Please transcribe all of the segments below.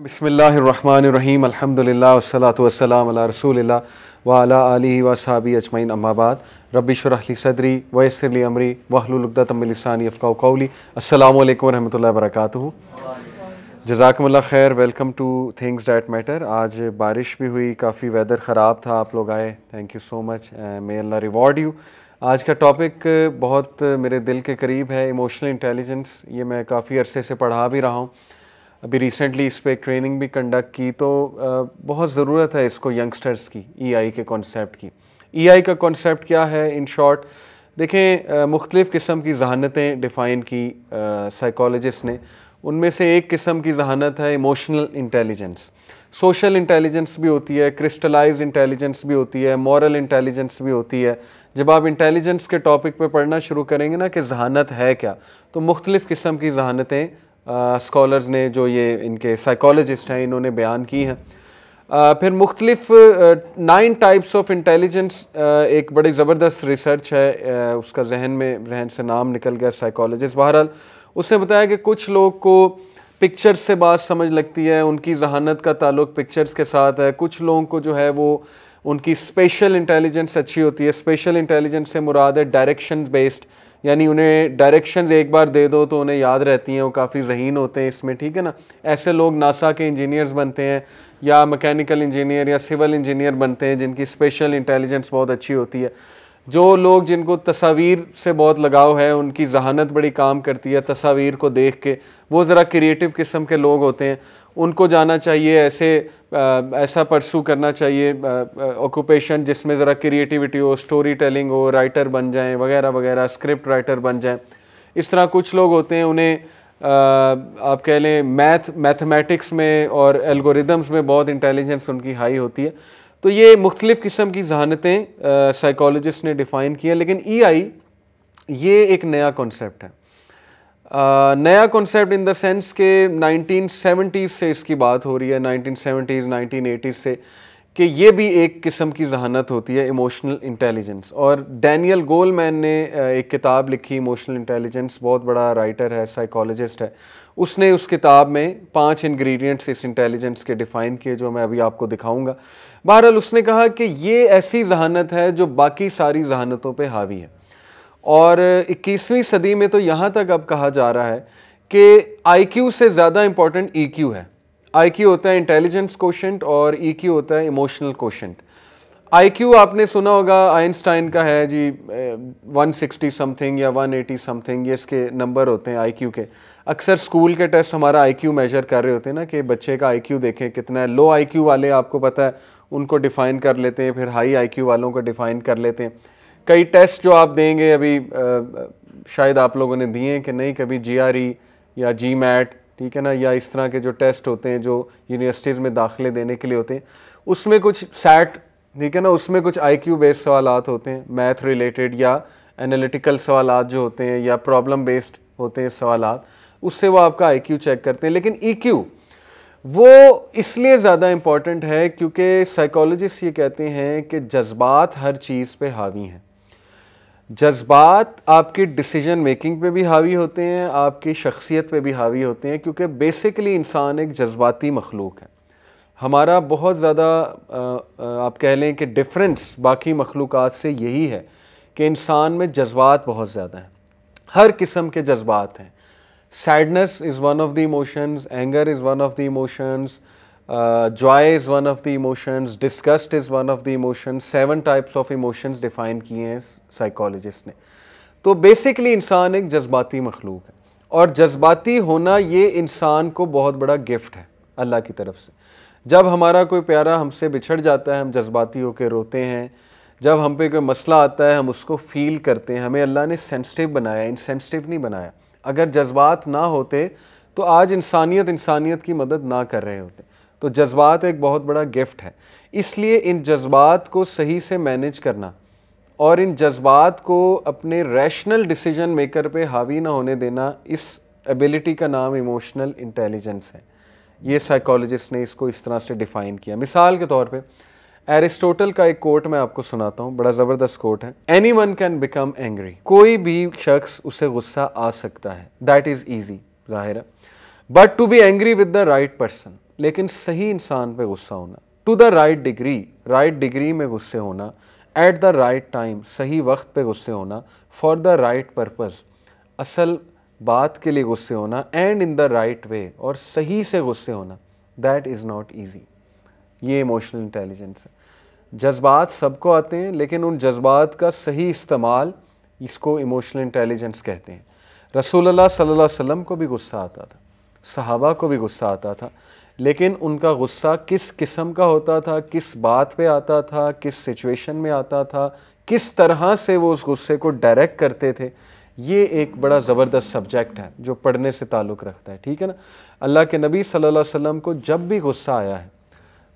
बसमीम अल्हम्दुलिल्लाह वसलात वसलाम अला रसूलिल्लाह व अजमैन अम्माबाद रबी शरहली सदरी वयसरली अमरी वहलुलदातमिलसानी अफ़ाउ कौली अल्लाम वरहमल वरक जजाकमल्ला खैर welcome to things that matter आज बारिश भी हुई काफ़ी वेदर ख़राब था आप लोग आए thank you so much may Allah reward you आज का टॉपिक बहुत मेरे दिल के करीब है इमोशनल इंटेलिजेंस ये मैं काफ़ी अरसे से पढ़ा भी रहा हूँ अभी रिसेंटली इस पर एक ट्रेनिंग भी कंडक्ट की तो बहुत ज़रूरत है इसको यंगस्टर्स की ईआई e के कॉन्सेप्ट की ईआई e का कॉन्सेप्ट क्या है इन शॉर्ट देखें मुख्तलिफ़ किस्म की जहानतें डिफ़ाइन की साइकोलॉजिस्ट ने उनमें से एक किस्म की जहानत है इमोशनल इंटेलिजेंस सोशल इंटेलिजेंस भी होती है क्रिस्टलाइज इंटेलिजेंस भी होती है मॉरल इंटेलिजेंस भी होती है जब आप इंटेलिजेंस के टॉपिक पे पढ़ना शुरू करेंगे ना कि जहानत है क्या तो मुख्तलिफ़ किस्म की जहानतें स्कॉलर्स ने जो ये इनके साइकोलॉजिस्ट हैं इन्होंने बयान की हैं फिर मुख्तलिफ नाइन टाइप्स ऑफ इंटेलिजेंस एक बड़ी ज़बरदस्त रिसर्च है आ, उसका जहन में जहन से नाम निकल गया साइकोलॉजिस्ट बहरहाल उसने बताया कि कुछ लोग को पिक्चर्स से बात समझ लगती है उनकी जहानत का ताल्लुक पिक्चर्स के साथ है कुछ लोगों को जो है वो उनकी स्पेशल इंटेलिजेंस अच्छी होती है स्पेशल इंटेलिजेंस से मुराद है डायरेक्शन बेस्ड यानी उन्हें डायरेक्शन एक बार दे दो तो उन्हें याद रहती हैं वो काफ़ी जहीन होते हैं इसमें ठीक है ना ऐसे लोग नासा के इंजीनियर्स बनते हैं या मैकेनिकल इंजीनियर या सिविल इंजीनियर बनते हैं जिनकी स्पेशल इंटेलिजेंस बहुत अच्छी होती है जो लोग जिनको तस्वीर से बहुत लगाव है उनकी जहानत बड़ी काम करती है तस्वीर को देख के वो ज़रा क्रिएटिव किस्म के लोग होते हैं उनको जाना चाहिए ऐसे ऐसा परसू करना चाहिए ऑक्यूपेशन जिसमें ज़रा क्रिएटिविटी हो स्टोरी टेलिंग हो राइटर बन जाएं वगैरह वगैरह स्क्रिप्ट राइटर बन जाएं इस तरह कुछ लोग होते हैं उन्हें आ, आप कह लें मैथ मैथमेटिक्स में और एल्गोरिदम्स में बहुत इंटेलिजेंस उनकी हाई होती है तो ये मुख्तलिफ़ किस्म की जहानतें साइकोलॉजिस्ट ने डिफ़ाइन की हैं लेकिन ई e आई ये एक नया कॉन्सेप्ट है नया कॉन्सेप्ट इन द सेंस के 1970s से इसकी बात हो रही है 1970s 1980s से कि ये भी एक किस्म की जहानत होती है इमोशनल इंटेलिजेंस और डैनियल गोलमैन ने एक किताब लिखी इमोशनल इंटेलिजेंस बहुत बड़ा राइटर है साइकोलॉजिस्ट है उसने उस किताब में पांच इंग्रेडिएंट्स इस इंटेलिजेंस के डिफ़ाइन किए जो मैं अभी आपको दिखाऊंगा बहरहाल उसने कहा कि ये ऐसी जहानत है जो बाकी सारी जहानतों पर हावी है और 21वीं सदी में तो यहाँ तक अब कहा जा रहा है कि आईक्यू से ज़्यादा इम्पॉर्टेंट ईक्यू e है आईक्यू होता है इंटेलिजेंस कोशेंट और ईक्यू e होता है इमोशनल कोशेंट आईक्यू आपने सुना होगा आइंस्टाइन का है जी 160 समथिंग या 180 समथिंग ये इसके नंबर होते हैं आईक्यू के अक्सर स्कूल के टेस्ट हमारा आईक्यू मेजर कर रहे होते हैं ना कि बच्चे का आईक्यू देखें कितना है लो आईक्यू वाले आपको पता है उनको डिफ़ाइन कर लेते हैं फिर हाई आईक्यू वालों को डिफ़ाइन कर लेते हैं कई टेस्ट जो आप देंगे अभी आ, शायद आप लोगों ने दिए हैं कि नहीं कभी जी e या जी ठीक है ना या इस तरह के जो टेस्ट होते हैं जो यूनिवर्सिटीज़ में दाखिले देने के लिए होते हैं उसमें कुछ सैट ठीक है ना उसमें कुछ आई क्यू बेस्ड सवाल होते हैं मैथ रिलेटेड या एनालिटिकल सवाल जो होते हैं या प्रॉब्लम बेस्ड होते हैं सवाल उससे वो आपका आई क्यू चेक करते हैं लेकिन ई e क्यू वो इसलिए ज़्यादा इम्पॉर्टेंट है क्योंकि साइकोलॉजिस्ट ये कहते हैं कि जज्बात हर चीज़ पे हावी हैं जज्बात आपकी डिसीजन मेकिंग पे भी हावी होते हैं आपकी शख्सियत पे भी हावी होते हैं क्योंकि बेसिकली इंसान एक जज्बाती मखलूक है हमारा बहुत ज़्यादा आप कह लें कि डिफरेंस बाकी मखलूक से यही है कि इंसान में जज्बात बहुत ज़्यादा हैं हर किस्म के जज्बात हैं sadness is one of the emotions anger is one of the emotions joy is one of the the emotions, is one one the the emotions, seven types of emotions किए हैं साइकोलॉजिस्ट ने तो बेसिकली इंसान एक जज्बाती मखलूक है और जज्बाती होना ये इंसान को बहुत बड़ा गिफ्ट है अल्लाह की तरफ से जब हमारा कोई प्यारा हमसे बिछड़ जाता है हम जज्बाती होकर रोते हैं जब हम पे कोई मसला आता है हम उसको फील करते हैं हमें अल्लाह ने सेंसिटिव बनाया इनसेंसिटिव नहीं बनाया अगर जज्बात ना होते तो आज इंसानियत इंसानियत की मदद ना कर रहे होते तो जज्बात एक बहुत बड़ा गिफ्ट है इसलिए इन जज्बात को सही से मैनेज करना और इन जज्बात को अपने रैशनल डिसीजन मेकर पे हावी ना होने देना इस एबिलिटी का नाम इमोशनल इंटेलिजेंस है ये साइकोलॉजिस्ट ने इसको इस तरह से डिफ़ाइन किया मिसाल के तौर पे एरिस्टोटल का एक कोट मैं आपको सुनाता हूँ बड़ा ज़बरदस्त कोट है anyone can become angry कोई भी शख्स उसे गुस्सा आ सकता है दैट इज़ ईजी ज़ाहिर है but to be angry with the right person लेकिन सही इंसान पे गुस्सा होना to the right degree right degree में गुस्से होना एट द राइट टाइम सही वक्त पे गुस्से होना फॉर द राइट पर्पज़ असल बात के लिए गुस्से होना and in the right way और सही से गुस्से होना दैट इज़ नॉट ईजी ये इमोशनल इंटेलिजेंस है जज्बात सबको आते हैं लेकिन उन जज्बात का सही इस्तेमाल इसको इमोशनल इंटेलिजेंस कहते हैं रसूल सल्लल्लाहु अलैहि वसल्लम को भी गुस्सा आता था सहाबा को भी गुस्सा आता था लेकिन उनका गुस्सा किस किस्म का होता था किस बात पे आता था किस सिचुएशन में आता था किस तरह से वो उस गुस्से को डायरेक्ट करते थे ये एक बड़ा ज़बरदस्त सब्जेक्ट है जो पढ़ने से ताल्लुक़ रखता है ठीक है ना अल्लाह के नबी सल्लल्लाहु अलैहि वसल्लम को जब भी गुस्सा आया है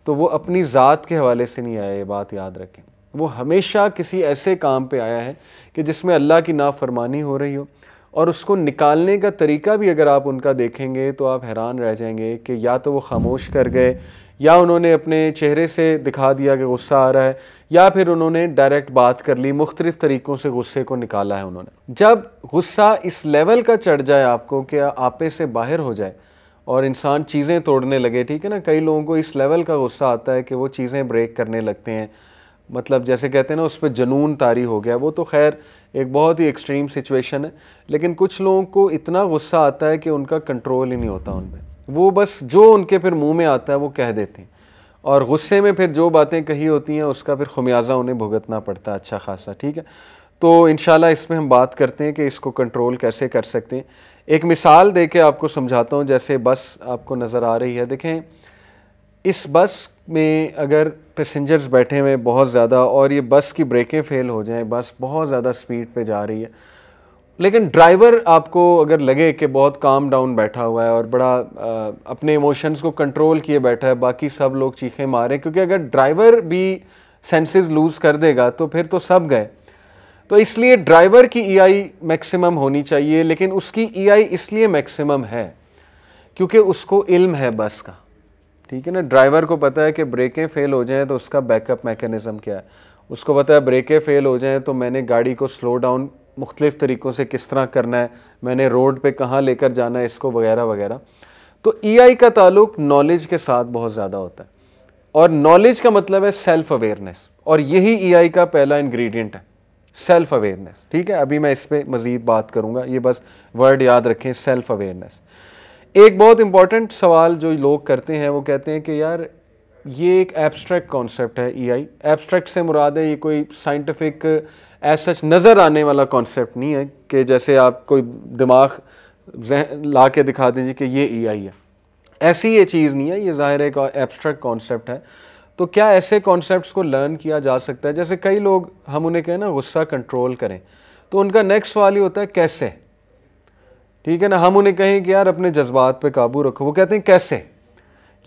तो वो अपनी ज़ात के हवाले से नहीं आया ये बात याद रखें वो हमेशा किसी ऐसे काम पे आया है कि जिसमें अल्लाह की नाफरमानी हो रही हो और उसको निकालने का तरीका भी अगर आप उनका देखेंगे तो आप हैरान रह जाएंगे कि या तो वो खामोश कर गए या उन्होंने अपने चेहरे से दिखा दिया कि गुस्सा आ रहा है या फिर उन्होंने डायरेक्ट बात कर ली मुख्तलिफ़ तरीक़ों से गुस्से को निकाला है उन्होंने जब गुस्सा इस लेवल का चढ़ जाए आपको कि आपे से बाहर हो जाए और इंसान चीज़ें तोड़ने लगे ठीक है ना कई लोगों को इस लेवल का गुस्सा आता है कि वो चीज़ें ब्रेक करने लगते हैं मतलब जैसे कहते हैं ना उस पर जनून तारी हो गया वो तो खैर एक बहुत ही एक्सट्रीम सिचुएशन है लेकिन कुछ लोगों को इतना गुस्सा आता है कि उनका कंट्रोल ही नहीं होता उन पर वो बस जो उनके फिर मुंह में आता है वो कह देते हैं और गुस्से में फिर जो बातें कही होती हैं उसका फिर खुमियाजा उन्हें भुगतना पड़ता है अच्छा खासा ठीक है तो इन इसमें हम बात करते हैं कि इसको कंट्रोल कैसे कर सकते हैं एक मिसाल दे के आपको समझाता हूँ जैसे बस आपको नज़र आ रही है देखें इस बस में अगर पैसेंजर्स बैठे हुए बहुत ज़्यादा और ये बस की ब्रेकें फेल हो जाएं बस बहुत ज़्यादा स्पीड पे जा रही है लेकिन ड्राइवर आपको अगर लगे कि बहुत काम डाउन बैठा हुआ है और बड़ा आ, अपने इमोशंस को कंट्रोल किए बैठा है बाकी सब लोग चीखें मारें क्योंकि अगर ड्राइवर भी सेंसेस लूज़ कर देगा तो फिर तो सब गए तो इसलिए ड्राइवर की ईआई e मैक्सिमम होनी चाहिए लेकिन उसकी ईआई e इसलिए मैक्सिमम है क्योंकि उसको इल्म है बस का ठीक है ना ड्राइवर को पता है कि ब्रेकें फेल हो जाएं तो उसका बैकअप मैकेनिज़्म क्या है उसको पता है ब्रेकें फेल हो जाएं तो मैंने गाड़ी को स्लो डाउन मुख्तलिफ़ तरीक़ों से किस तरह करना है मैंने रोड पे कहाँ लेकर जाना है इसको वगैरह वगैरह तो ई e का ताल्लुक नॉलेज के साथ बहुत ज़्यादा होता है और नॉलेज का मतलब है सेल्फ अवेयरनेस और यही ई e का पहला इन्ग्रीडियंट है सेल्फ अवेयरनेस ठीक है अभी मैं इस पर मज़ीद बात करूँगा ये बस वर्ड याद रखें सेल्फ अवेयरनेस एक बहुत इम्पॉर्टेंट सवाल जो लोग करते हैं वो कहते हैं कि यार ये एक एब्स्ट्रैक्ट कॉन्सेप्ट है ईआई e एब्स्ट्रैक्ट से मुराद है ये कोई साइंटिफिक एज सच नज़र आने वाला कॉन्सेप्ट नहीं है कि जैसे आप कोई दिमाग ला के दिखा दीजिए कि ये ईआई e है ऐसी ये चीज़ नहीं है ये ज़ाहिर एक एब्स्ट्रैक्ट कॉन्सेप्ट है तो क्या ऐसे कॉन्सेप्ट को लर्न किया जा सकता है जैसे कई लोग हम उन्हें कहें ना गुस्सा कंट्रोल करें तो उनका नेक्स्ट सवाल ये होता है कैसे ठीक है ना हम उन्हें कहें कि यार अपने जज्बात पे काबू रखो वो कहते हैं कैसे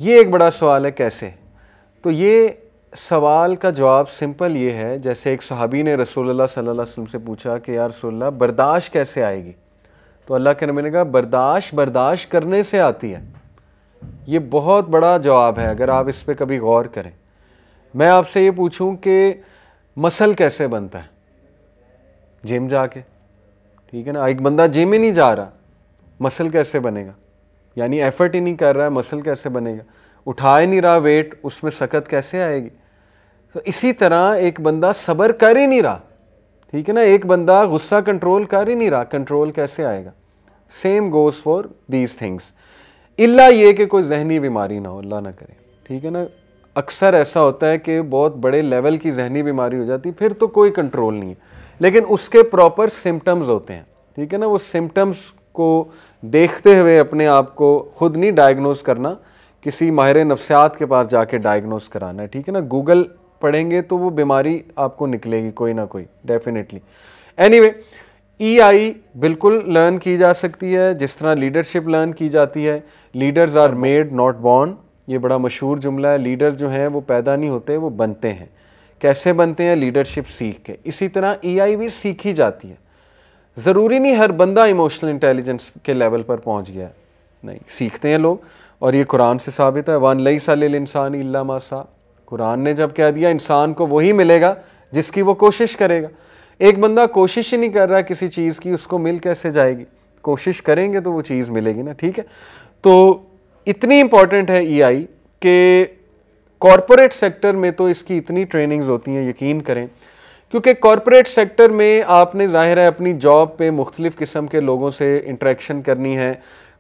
ये एक बड़ा सवाल है कैसे तो ये सवाल का जवाब सिंपल ये है जैसे एक सहाबी ने रसोल्ला सल्ला वसम से पूछा कि यार रसोल्ला बर्दाश्त कैसे आएगी तो अल्लाह के नबी ने कहा बर्दाश्त बर्दाश्त करने से आती है ये बहुत बड़ा जवाब है अगर आप इस पर कभी गौर करें मैं आपसे ये पूछूं कि मसल कैसे बनता है जिम जाके ठीक है ना एक बंदा जिम ही नहीं जा रहा मसल कैसे बनेगा यानी एफर्ट ही नहीं कर रहा है मसल कैसे बनेगा उठा ही नहीं रहा वेट उसमें सकत कैसे आएगी तो इसी तरह एक बंदा सब्र कर ही नहीं रहा ठीक है ना एक बंदा गुस्सा कंट्रोल कर ही नहीं रहा कंट्रोल कैसे आएगा same goes for these things इल्ला ये कि कोई जहनी बीमारी ना हो अल्लाह ना करे ठीक है ना अक्सर ऐसा होता है कि बहुत बड़े लेवल की जहनी बीमारी हो जाती फिर तो कोई कंट्रोल नहीं है लेकिन उसके प्रॉपर सिम्टम्स होते हैं ठीक है ना वो सिम्टम्स को देखते हुए अपने आप को खुद नहीं डायग्नोस करना किसी माहिर नफ्सियात के पास जाके डायग्नोस कराना है ठीक है ना गूगल पढ़ेंगे तो वो बीमारी आपको निकलेगी कोई ना कोई डेफिनेटली एनी वे ई आई बिल्कुल लर्न की जा सकती है जिस तरह लीडरशिप लर्न की जाती है leaders are made not born ये बड़ा मशहूर जुमला है लीडर जो हैं वो पैदा नहीं होते वो बनते हैं कैसे बनते हैं लीडरशिप सीख के इसी तरह ई e आई भी सीखी जाती है ज़रूरी नहीं हर बंदा इमोशनल इंटेलिजेंस के लेवल पर पहुंच गया है नहीं सीखते हैं लोग और ये कुरान से साबित है वन लई साल इंसान इल्ला मासा कुरान ने जब कह दिया इंसान को वही मिलेगा जिसकी वो कोशिश करेगा एक बंदा कोशिश ही नहीं कर रहा किसी चीज़ की उसको मिल कैसे जाएगी कोशिश करेंगे तो वो चीज़ मिलेगी ना ठीक है तो इतनी इम्पॉर्टेंट है ई आई कि कॉरपोरेट सेक्टर में तो इसकी इतनी ट्रेनिंग्स होती हैं यकीन करें क्योंकि कॉरपोरेट सेक्टर में आपने ज़ाहिर है अपनी जॉब पे मुख्तलिफ़ किस्म के लोगों से इंट्रैक्शन करनी है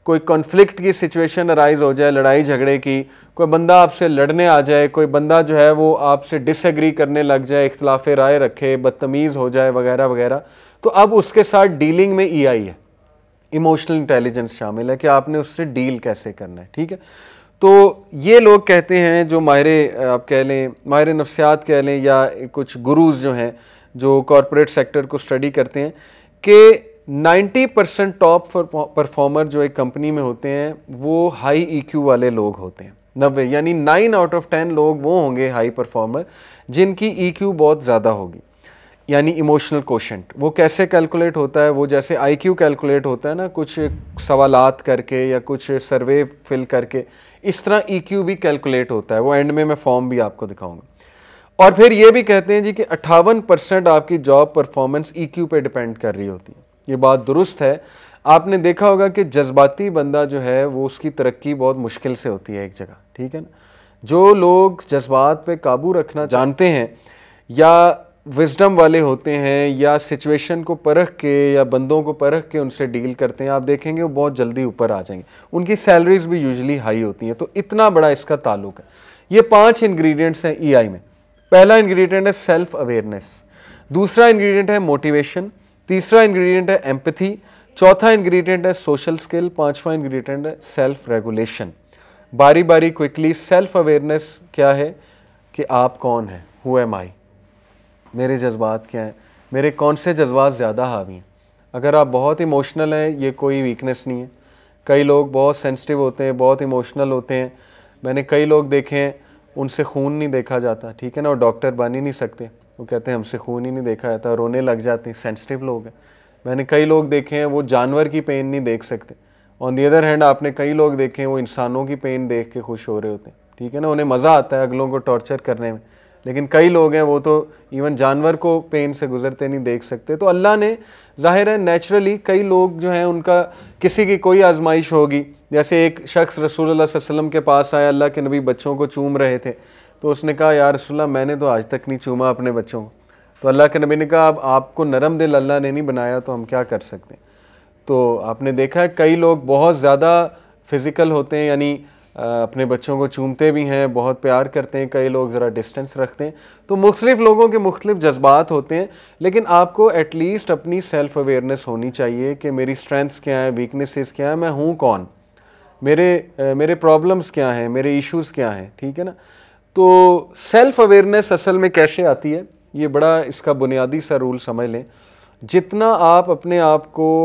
कोई कॉन्फ्लिक्ट की सिचुएशन अराइज़ हो जाए लड़ाई झगड़े की कोई बंदा आपसे लड़ने आ जाए कोई बंदा जो है वो आपसे डिसएग्री करने लग जाए इख्तलाफ राय रखे बदतमीज़ हो जाए वगैरह वगैरह तो अब उसके साथ डीलिंग में ई e आई है इमोशनल इंटेलिजेंस शामिल है कि आपने उससे डील कैसे करना है ठीक है तो ये लोग कहते हैं जो माहिर आप कह लें माहिर नफ्सियात कह लें या कुछ गुरूज़ जो हैं जो कॉरपोरेट सेक्टर को स्टडी करते हैं कि 90 परसेंट टॉप परफॉर्मर जो एक कंपनी में होते हैं वो हाई ईक्यू e वाले लोग होते हैं नब्बे यानी नाइन आउट ऑफ टेन लोग वो होंगे हाई परफॉर्मर जिनकी ईक्यू e बहुत ज़्यादा होगी यानी इमोशनल कोशेंट वो कैसे कैलकुलेट होता है वो जैसे आईक्यू कैलकुलेट होता है ना कुछ सवालात करके या कुछ सर्वे फिल करके इस तरह ई e भी कैलकुलेट होता है वो एंड में मैं फॉर्म भी आपको दिखाऊंगा और फिर ये भी कहते हैं जी कि अट्ठावन परसेंट आपकी जॉब परफॉर्मेंस ई पर डिपेंड कर रही होती है ये बात दुरुस्त है आपने देखा होगा कि जज्बाती बंदा जो है वो उसकी तरक्की बहुत मुश्किल से होती है एक जगह ठीक है ना जो लोग जज्बात पे काबू रखना जानते हैं या विजडम वाले होते हैं या सिचुएशन को परख के या बंदों को परख के उनसे डील करते हैं आप देखेंगे वो बहुत जल्दी ऊपर आ जाएंगे उनकी सैलरीज भी यूजली हाई होती हैं तो इतना बड़ा इसका ताल्लुक है ये पांच इंग्रेडिएंट्स हैं ईआई e में पहला इंग्रेडिएंट है सेल्फ अवेयरनेस दूसरा इन्ग्रीडियंट है मोटिवेशन तीसरा इन्ग्रीडियंट है एम्पथी चौथा इन्ग्रीडियंट है सोशल स्किल पाँचवा इन्ग्रीडियंट है सेल्फ रेगुलेशन बारी बारी क्विकली सेल्फ अवेयरनेस क्या है कि आप कौन हैं हु एम आई मेरे जज्बात क्या हैं मेरे कौन से जज्बात ज़्यादा हावी हैं अगर आप बहुत इमोशनल हैं ये कोई वीकनेस नहीं है कई लोग बहुत सेंसिटिव होते हैं बहुत इमोशनल होते हैं मैंने कई लोग देखे हैं उनसे खून नहीं देखा जाता ठीक है ना वो डॉक्टर बन ही नहीं सकते वो कहते हैं हमसे खून ही नहीं देखा जाता रोने लग जाते हैं सेंसिटिव लोग हैं मैंने कई लोग देखे हैं वो जानवर की पेन नहीं देख सकते ऑन दी अदर हैंड आपने कई लोग देखे हैं वो इंसानों की पेन देख के खुश हो रहे होते हैं ठीक है ना उन्हें मज़ा आता है अगलों को टॉर्चर करने में लेकिन कई लोग हैं वो तो इवन जानवर को पेन से गुजरते नहीं देख सकते तो अल्लाह ने जाहिर है नेचुरली कई लोग जो हैं उनका किसी की कोई आजमाइश होगी जैसे एक शख्स रसूल वसल्लम के पास आया अल्लाह के नबी बच्चों को चूम रहे थे तो उसने कहा यार रसुल्ला मैंने तो आज तक नहीं चूमा अपने बच्चों को तो अल्लाह के नबी ने कहा अब आपको नरम दिल अल्लाह ने नहीं बनाया तो हम क्या कर सकते तो आपने देखा है कई लोग बहुत ज़्यादा फिज़िकल होते हैं यानी अपने बच्चों को चूमते भी हैं बहुत प्यार करते हैं कई लोग ज़रा डिस्टेंस रखते हैं तो मुख्तलिफ़ लोगों के मुख्तलिफ जज्बात होते हैं लेकिन आपको एटलीस्ट अपनी सेल्फ़ अवेयरनेस होनी चाहिए कि मेरी स्ट्रेंथ्स क्या हैं वीकनेसेस क्या हैं मैं हूँ कौन मेरे मेरे प्रॉब्लम्स क्या हैं मेरे इश्यूज़ क्या हैं ठीक है ना तो सेल्फ़ अवेयरनेस असल में कैसे आती है ये बड़ा इसका बुनियादी सा रूल समझ लें जितना आप अपने आप को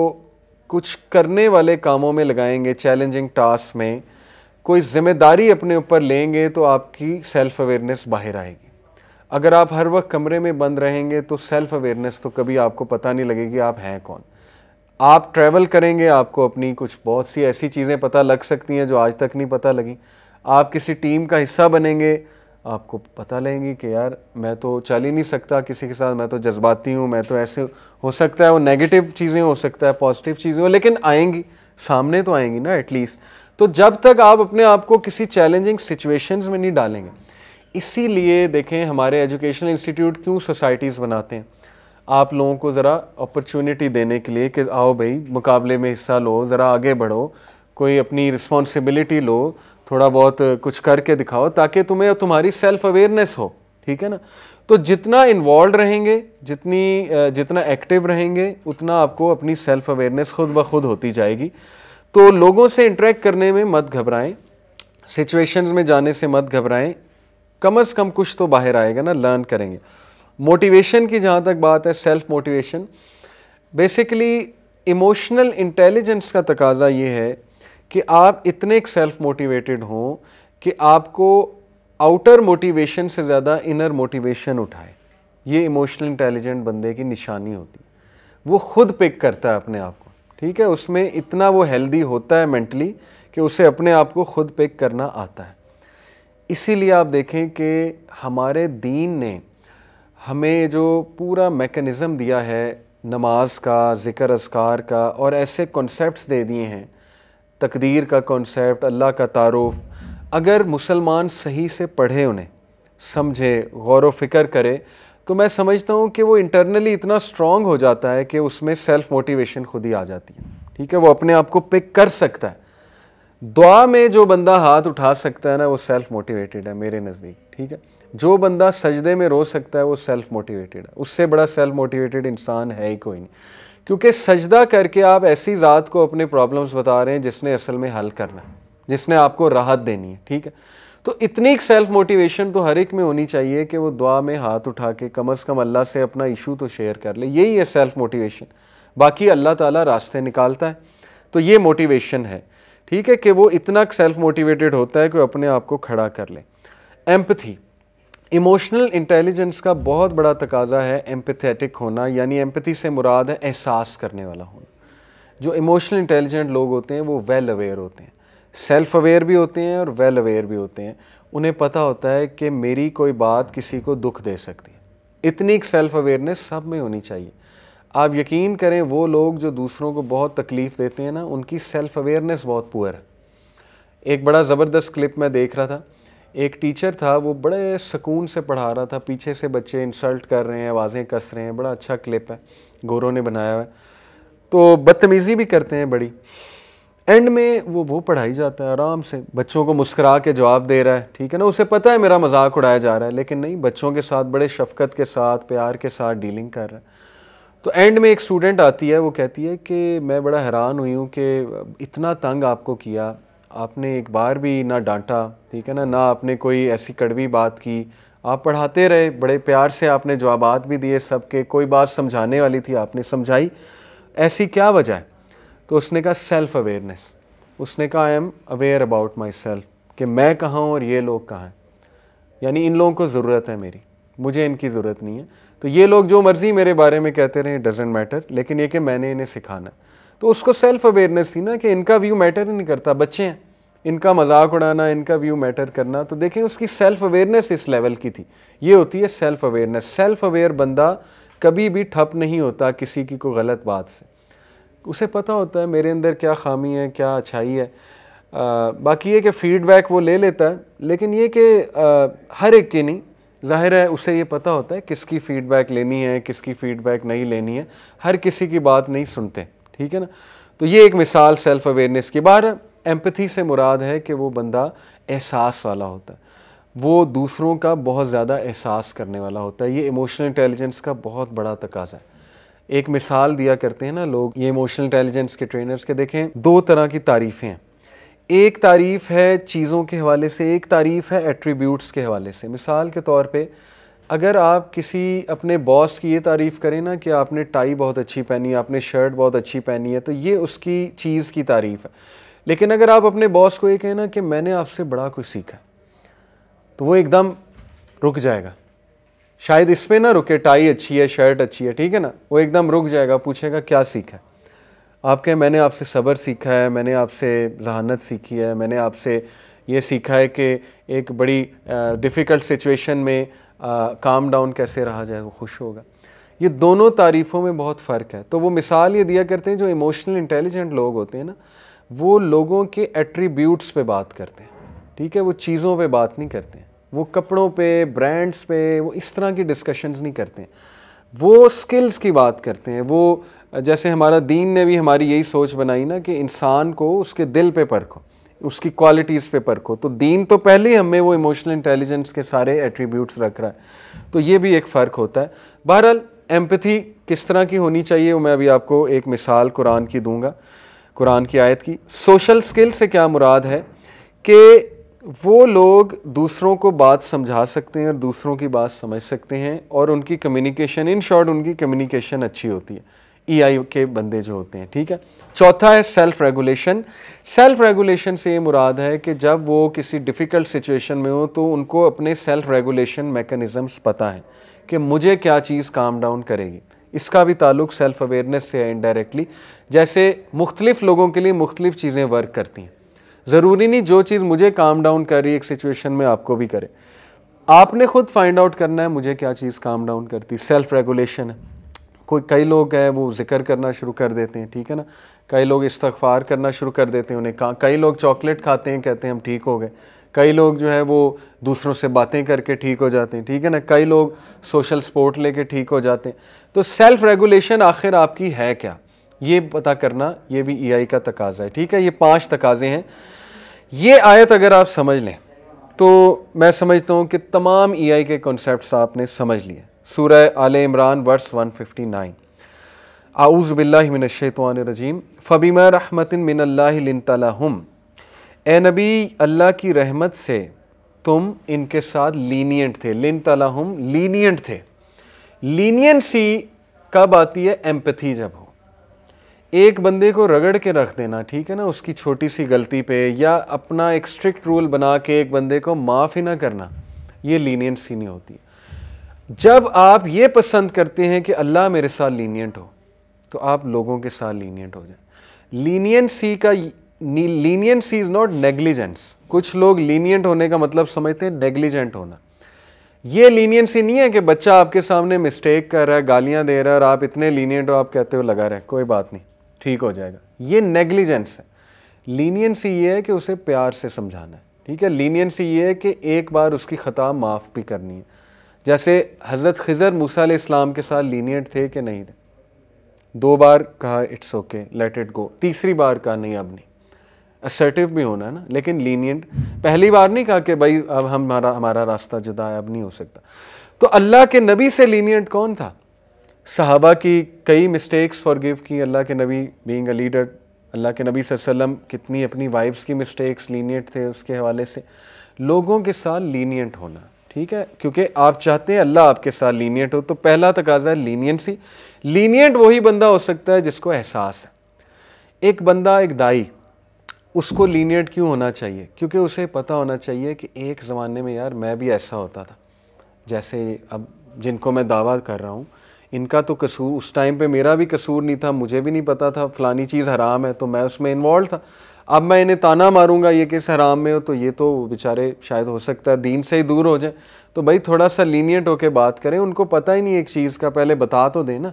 कुछ करने वाले कामों में लगाएंगे चैलेंजिंग टास्क में कोई ज़िम्मेदारी अपने ऊपर लेंगे तो आपकी सेल्फ अवेयरनेस बाहर आएगी अगर आप हर वक्त कमरे में बंद रहेंगे तो सेल्फ अवेयरनेस तो कभी आपको पता नहीं लगेगी आप हैं कौन आप ट्रैवल करेंगे आपको अपनी कुछ बहुत सी ऐसी चीज़ें पता लग सकती हैं जो आज तक नहीं पता लगी आप किसी टीम का हिस्सा बनेंगे आपको पता लगेंगे कि यार मैं तो चल ही नहीं सकता किसी के साथ मैं तो जज्बाती हूँ मैं तो ऐसे हो सकता है वो नेगेटिव चीज़ें हो सकता है पॉजिटिव चीज़ें हो लेकिन आएंगी सामने तो आएंगी ना एटलीस्ट तो जब तक आप अपने आप को किसी चैलेंजिंग सिचुएशंस में नहीं डालेंगे इसीलिए देखें हमारे एजुकेशनल इंस्टीट्यूट क्यों सोसाइटीज़ बनाते हैं आप लोगों को ज़रा अपॉर्चुनिटी देने के लिए कि आओ भाई मुकाबले में हिस्सा लो ज़रा आगे बढ़ो कोई अपनी रिस्पॉन्सिबिलिटी लो थोड़ा बहुत कुछ करके दिखाओ ताकि तुम्हें तुम्हारी सेल्फ अवेयरनेस हो ठीक है ना तो जितना इन्वॉल्व रहेंगे जितनी जितना एक्टिव रहेंगे उतना आपको अपनी सेल्फ अवेयरनेस खुद ब खुद होती जाएगी तो लोगों से इंटरेक्ट करने में मत घबराएं सिचुएशंस में जाने से मत घबराएं कम अज़ कम कुछ तो बाहर आएगा ना लर्न करेंगे मोटिवेशन की जहाँ तक बात है self motivation basically emotional intelligence का तकाजा ये है कि आप इतने सेल्फ मोटिवेटेड हों कि आपको आउटर मोटिवेशन से ज़्यादा इनर मोटिवेशन उठाए ये इमोशनल इंटेलिजेंट बंदे की निशानी होती है वो खुद पिक करता है अपने आप को ठीक है उसमें इतना वो हेल्दी होता है मेंटली कि उसे अपने आप को खुद पिक करना आता है इसीलिए आप देखें कि हमारे दीन ने हमें जो पूरा मेकनिज़म दिया है नमाज का ज़िक्र असकार का और ऐसे कॉन्सेप्ट दे दिए हैं तकदीर का कॉन्सेप्ट अल्लाह का तारुफ अगर मुसलमान सही से पढ़े उन्हें समझे गौर व फिक्र करे तो मैं समझता हूँ कि वो इंटरनली इतना स्ट्रांग हो जाता है कि उसमें सेल्फ मोटिवेशन खुद ही आ जाती है ठीक है वो अपने आप को पिक कर सकता है दुआ में जो बंदा हाथ उठा सकता है ना वो सेल्फ मोटिवेटेड है मेरे नज़दीक ठीक है जो बंदा सजदे में रो सकता है वो सेल्फ मोटिवेटेड है उससे बड़ा सेल्फ मोटिवेटेड इंसान है ही कोई नहीं क्योंकि सजदा करके आप ऐसी ज़ात को अपने प्रॉब्लम्स बता रहे हैं जिसने असल में हल करना है जिसने आपको राहत देनी है ठीक है तो इतनी सेल्फ मोटिवेशन तो हर एक में होनी चाहिए कि वो दुआ में हाथ उठा के कम अज़ कम अल्लाह से अपना इशू तो शेयर कर ले यही है सेल्फ मोटिवेशन बाकी अल्लाह ताला रास्ते निकालता है तो ये मोटिवेशन है ठीक है कि वो इतना सेल्फ मोटिवेटेड होता है कि अपने आप को खड़ा कर ले एम्पथी इमोशनल इंटेलिजेंस का बहुत बड़ा तकाजा है एम्पथेटिक होना यानी एम्पथी से मुराद है एहसास करने वाला होना जो इमोशनल इंटेलिजेंट लोग होते हैं वो वेल अवेयर होते हैं सेल्फ अवेयर भी होते हैं और वेल well अवेयर भी होते हैं उन्हें पता होता है कि मेरी कोई बात किसी को दुख दे सकती है इतनी सेल्फ अवेयरनेस सब में होनी चाहिए आप यकीन करें वो लोग जो दूसरों को बहुत तकलीफ़ देते हैं ना उनकी सेल्फ अवेयरनेस बहुत पुअर है एक बड़ा ज़बरदस्त क्लिप मैं देख रहा था एक टीचर था वो बड़े सुकून से पढ़ा रहा था पीछे से बच्चे इंसल्ट कर रहे हैं आवाज़ें कस रहे हैं बड़ा अच्छा क्लिप है गोरों ने बनाया हुआ है तो बदतमीज़ी भी करते हैं बड़ी एंड में वो वो पढ़ाई जाता है आराम से बच्चों को मुस्करा के जवाब दे रहा है ठीक है ना उसे पता है मेरा मजाक उड़ाया जा रहा है लेकिन नहीं बच्चों के साथ बड़े शफकत के साथ प्यार के साथ डीलिंग कर रहा है तो एंड में एक स्टूडेंट आती है वो कहती है कि मैं बड़ा हैरान हुई हूँ कि इतना तंग आपको किया आपने एक बार भी ना डांटा ठीक है ना ना आपने कोई ऐसी कड़वी बात की आप पढ़ाते रहे बड़े प्यार से आपने जवाब भी दिए सबके कोई बात समझाने वाली थी आपने समझाई ऐसी क्या वजह है तो उसने कहा सेल्फ अवेयरनेस उसने कहा I am aware about myself कि मैं कहाँ हूँ और ये लोग कहाँ हैं यानी इन लोगों को ज़रूरत है मेरी मुझे इनकी ज़रूरत नहीं है तो ये लोग जो मर्ज़ी मेरे बारे में कहते रहे डजेंट मैटर लेकिन ये कि मैंने इन्हें सिखाना तो उसको सेल्फ अवेयरनेस थी ना कि इनका व्यू मैटर ही नहीं करता बच्चे हैं इनका मजाक उड़ाना इनका व्यू मैटर करना तो देखें उसकी सेल्फ अवेयरनेस इस लेवल की थी ये होती है सेल्फ अवेयरनेस सेल्फ अवेयर बंदा कभी भी ठप नहीं होता किसी की कोई गलत बात से उसे पता होता है मेरे अंदर क्या खामी है क्या अच्छाई है आ, बाकी ये कि फ़ीडबैक वो ले लेता है लेकिन ये कि हर एक की नहीं ज़ाहिर है उसे ये पता होता है किसकी फ़ीडबैक लेनी है किसकी फ़ीडबैक नहीं लेनी है हर किसी की बात नहीं सुनते ठीक है ना तो ये एक मिसाल सेल्फ़ अवेयरनेस की बार एम्पथी से मुराद है कि वो बंदा एहसास वाला होता है वो दूसरों का बहुत ज़्यादा एहसास करने वाला होता है ये इमोशनल इंटेलिजेंस का बहुत बड़ा तकाजा है एक मिसाल दिया करते हैं ना लोग ये इमोशनल इंटेलिजेंस के ट्रेनर्स के देखें दो तरह की तारीफ़ें हैं एक तारीफ़ है चीज़ों के हवाले से एक तारीफ़ है एट्रीब्यूट्स के हवाले से मिसाल के तौर पे अगर आप किसी अपने बॉस की ये तारीफ़ करें ना कि आपने टाई बहुत अच्छी पहनी है आपने शर्ट बहुत अच्छी पहनी है तो ये उसकी चीज़ की तारीफ़ है लेकिन अगर आप अपने बॉस को ये कहें ना कि मैंने आपसे बड़ा कुछ सीखा तो वो एकदम रुक जाएगा शायद इसमें ना रुके टाई अच्छी है शर्ट अच्छी है ठीक है ना वो एकदम रुक जाएगा पूछेगा क्या सीखा है आप कहें मैंने आपसे सब्र सीखा है मैंने आपसे जहानत सीखी है मैंने आपसे ये सीखा है कि एक बड़ी डिफ़िकल्ट सिचुएशन में काम डाउन कैसे रहा जाए वो खुश होगा ये दोनों तारीफ़ों में बहुत फ़र्क है तो वो मिसाल ये दिया करते हैं जो इमोशनल इंटेलिजेंट लोग होते हैं ना वो लोगों के एट्रीब्यूट्स पे बात करते हैं ठीक है वो चीज़ों पे बात नहीं करते हैं वो कपड़ों पे ब्रांड्स पे वो इस तरह की डिस्कशंस नहीं करते हैं वो स्किल्स की बात करते हैं वो जैसे हमारा दीन ने भी हमारी यही सोच बनाई ना कि इंसान को उसके दिल पे परखो उसकी क्वालिटीज़ पे परखो तो दीन तो पहले ही हमें वो इमोशनल इंटेलिजेंस के सारे एट्रीब्यूट्स रख रहा है तो ये भी एक फ़र्क होता है बहरहाल एम्पथी किस तरह की होनी चाहिए वो मैं अभी आपको एक मिसाल कुरान की दूंगा कुरान की आयत की सोशल स्किल से क्या मुराद है कि वो लोग दूसरों को बात समझा सकते हैं और दूसरों की बात समझ सकते हैं और उनकी कम्युनिकेशन इन शॉर्ट उनकी कम्युनिकेशन अच्छी होती है ईआई e के बंदे जो होते हैं ठीक है चौथा है सेल्फ रेगुलेशन सेल्फ रेगुलेशन से ये मुराद है कि जब वो किसी डिफ़िकल्ट सिचुएशन में हो तो उनको अपने सेल्फ रेगुलेशन मेकनिज़म्स पता है कि मुझे क्या चीज़ काम डाउन करेगी इसका भी ताल्लुक सेल्फ अवेयरनेस से है इनडायरेक्टली जैसे मुख्तलिफ़ लोगों के लिए मुख्तलिफ़ चीज़ें वर्क करती हैं ज़रूरी नहीं जो चीज़ मुझे काम डाउन कर रही है एक सिचुएशन में आपको भी करे आपने खुद फाइंड आउट करना है मुझे क्या चीज़ काम डाउन करती सेल्फ रेगुलेशन है कोई कई लोग हैं वो जिक्र करना शुरू कर देते हैं ठीक है ना कई लोग इस्तफार करना शुरू कर देते हैं उन्हें कई लोग चॉकलेट खाते हैं कहते हैं हम ठीक हो गए कई लोग जो है वो दूसरों से बातें करके ठीक हो जाते हैं ठीक है ना कई लोग सोशल सपोर्ट लेके ठीक हो जाते हैं तो सेल्फ रेगुलेशन आखिर आपकी है क्या ये पता करना ये भी ईआई e का तकाजा है ठीक है ये पांच तकाजे हैं ये आयत अगर आप समझ लें तो मैं समझता हूँ कि तमाम ई e आई के कॉन्सेप्ट आपने समझ लिए सूरह आल इमरान वर्स 159 आऊज़बिल्लामिनशैतवान रजीम फ़बीमा रहमतिन मिनल्लाम ए नबी अल्लाह की रहमत से तुम इनके साथ लीनियंट थे लिन तलाम लीनियंट थे लीनियंसी कब आती है एम्पथी जब हो एक बंदे को रगड़ के रख देना ठीक है ना उसकी छोटी सी गलती पे या अपना एक स्ट्रिक्ट रूल बना के एक बंदे को माफ़ ही ना करना ये लीनियंसी नहीं होती जब आप ये पसंद करते हैं कि अल्लाह मेरे साथ लीनियंट हो तो आप लोगों के साथ लीनियंट हो जाए लीनियंसी का लीनियंसी इज़ नॉट नेग्लिजेंस कुछ लोग लीनियंट होने का मतलब समझते हैं नेग्लिजेंट होना ये लीनियंसी नहीं है कि बच्चा आपके सामने मिस्टेक कर रहा है गालियां दे रहा है और आप इतने लीनियंट हो आप कहते हो लगा रहे कोई बात नहीं ठीक हो जाएगा ये नेग्लिजेंस है लीनियंसी ये है कि उसे प्यार से समझाना है ठीक है लीनियंसी ये है कि एक बार उसकी ख़ता माफ़ भी करनी है जैसे हज़रत खिजर मूसा इस्लाम के साथ लीनियंट थे कि नहीं थे दो बार कहा it's okay let it go तीसरी बार कहा नहीं अब नहीं असर्टिव भी होना है ना लेकिन लीनियंट पहली बार नहीं कहा कि भाई अब हमारा हमारा रास्ता जुदा है अब नहीं हो सकता तो अल्लाह के नबी से लीनियंट कौन था सहाबा की कई मिस्टेक्स फॉरगिव की अल्लाह के नबी बीइंग अ लीडर अल्लाह के नबी वसल्लम कितनी अपनी वाइफ्स की मिस्टेक्स लीनियट थे उसके हवाले से लोगों के साथ लीनियट होना ठीक है क्योंकि आप चाहते हैं अल्लाह आपके साथ लीनियट हो तो पहला तकाजा है लीनियंसी लीनियट वही बंदा हो सकता है जिसको एहसास है एक बंदा एक दाई उसको लीनियट क्यों होना चाहिए क्योंकि उसे पता होना चाहिए कि एक ज़माने में यार मैं भी ऐसा होता था जैसे अब जिनको मैं दावा कर रहा हूँ इनका तो कसूर उस टाइम पे मेरा भी कसूर नहीं था मुझे भी नहीं पता था फ़लानी चीज़ हराम है तो मैं उसमें इन्वॉल्व था अब मैं इन्हें ताना मारूंगा ये किस हराम में हो तो ये तो बेचारे शायद हो सकता है दीन से ही दूर हो जाए तो भाई थोड़ा सा लीनियंट होकर बात करें उनको पता ही नहीं एक चीज़ का पहले बता तो देना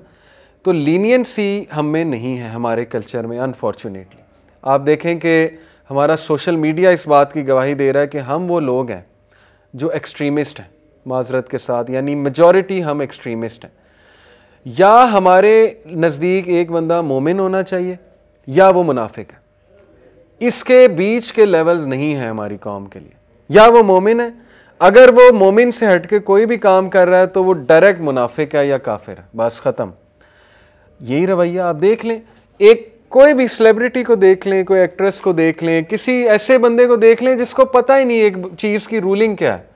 तो लीनियंसी हमें नहीं है हमारे कल्चर में अनफॉर्चुनेटली आप देखें कि हमारा सोशल मीडिया इस बात की गवाही दे रहा है कि हम वो लोग हैं जो एक्सट्रीमिस्ट हैं माजरत के साथ यानी मेजॉरिटी हम एक्सट्रीमिस्ट हैं या हमारे नज़दीक एक बंदा मोमिन होना चाहिए या वो मुनाफिक है इसके बीच के लेवल्स नहीं है हमारी कौम के लिए या वो मोमिन है अगर वो मोमिन से हट के कोई भी काम कर रहा है तो वो डायरेक्ट मुनाफिक है या काफिर है बस ख़त्म यही रवैया आप देख लें एक कोई भी सेलिब्रिटी को देख लें कोई एक्ट्रेस को देख लें किसी ऐसे बंदे को देख लें जिसको पता ही नहीं एक चीज़ की रूलिंग क्या है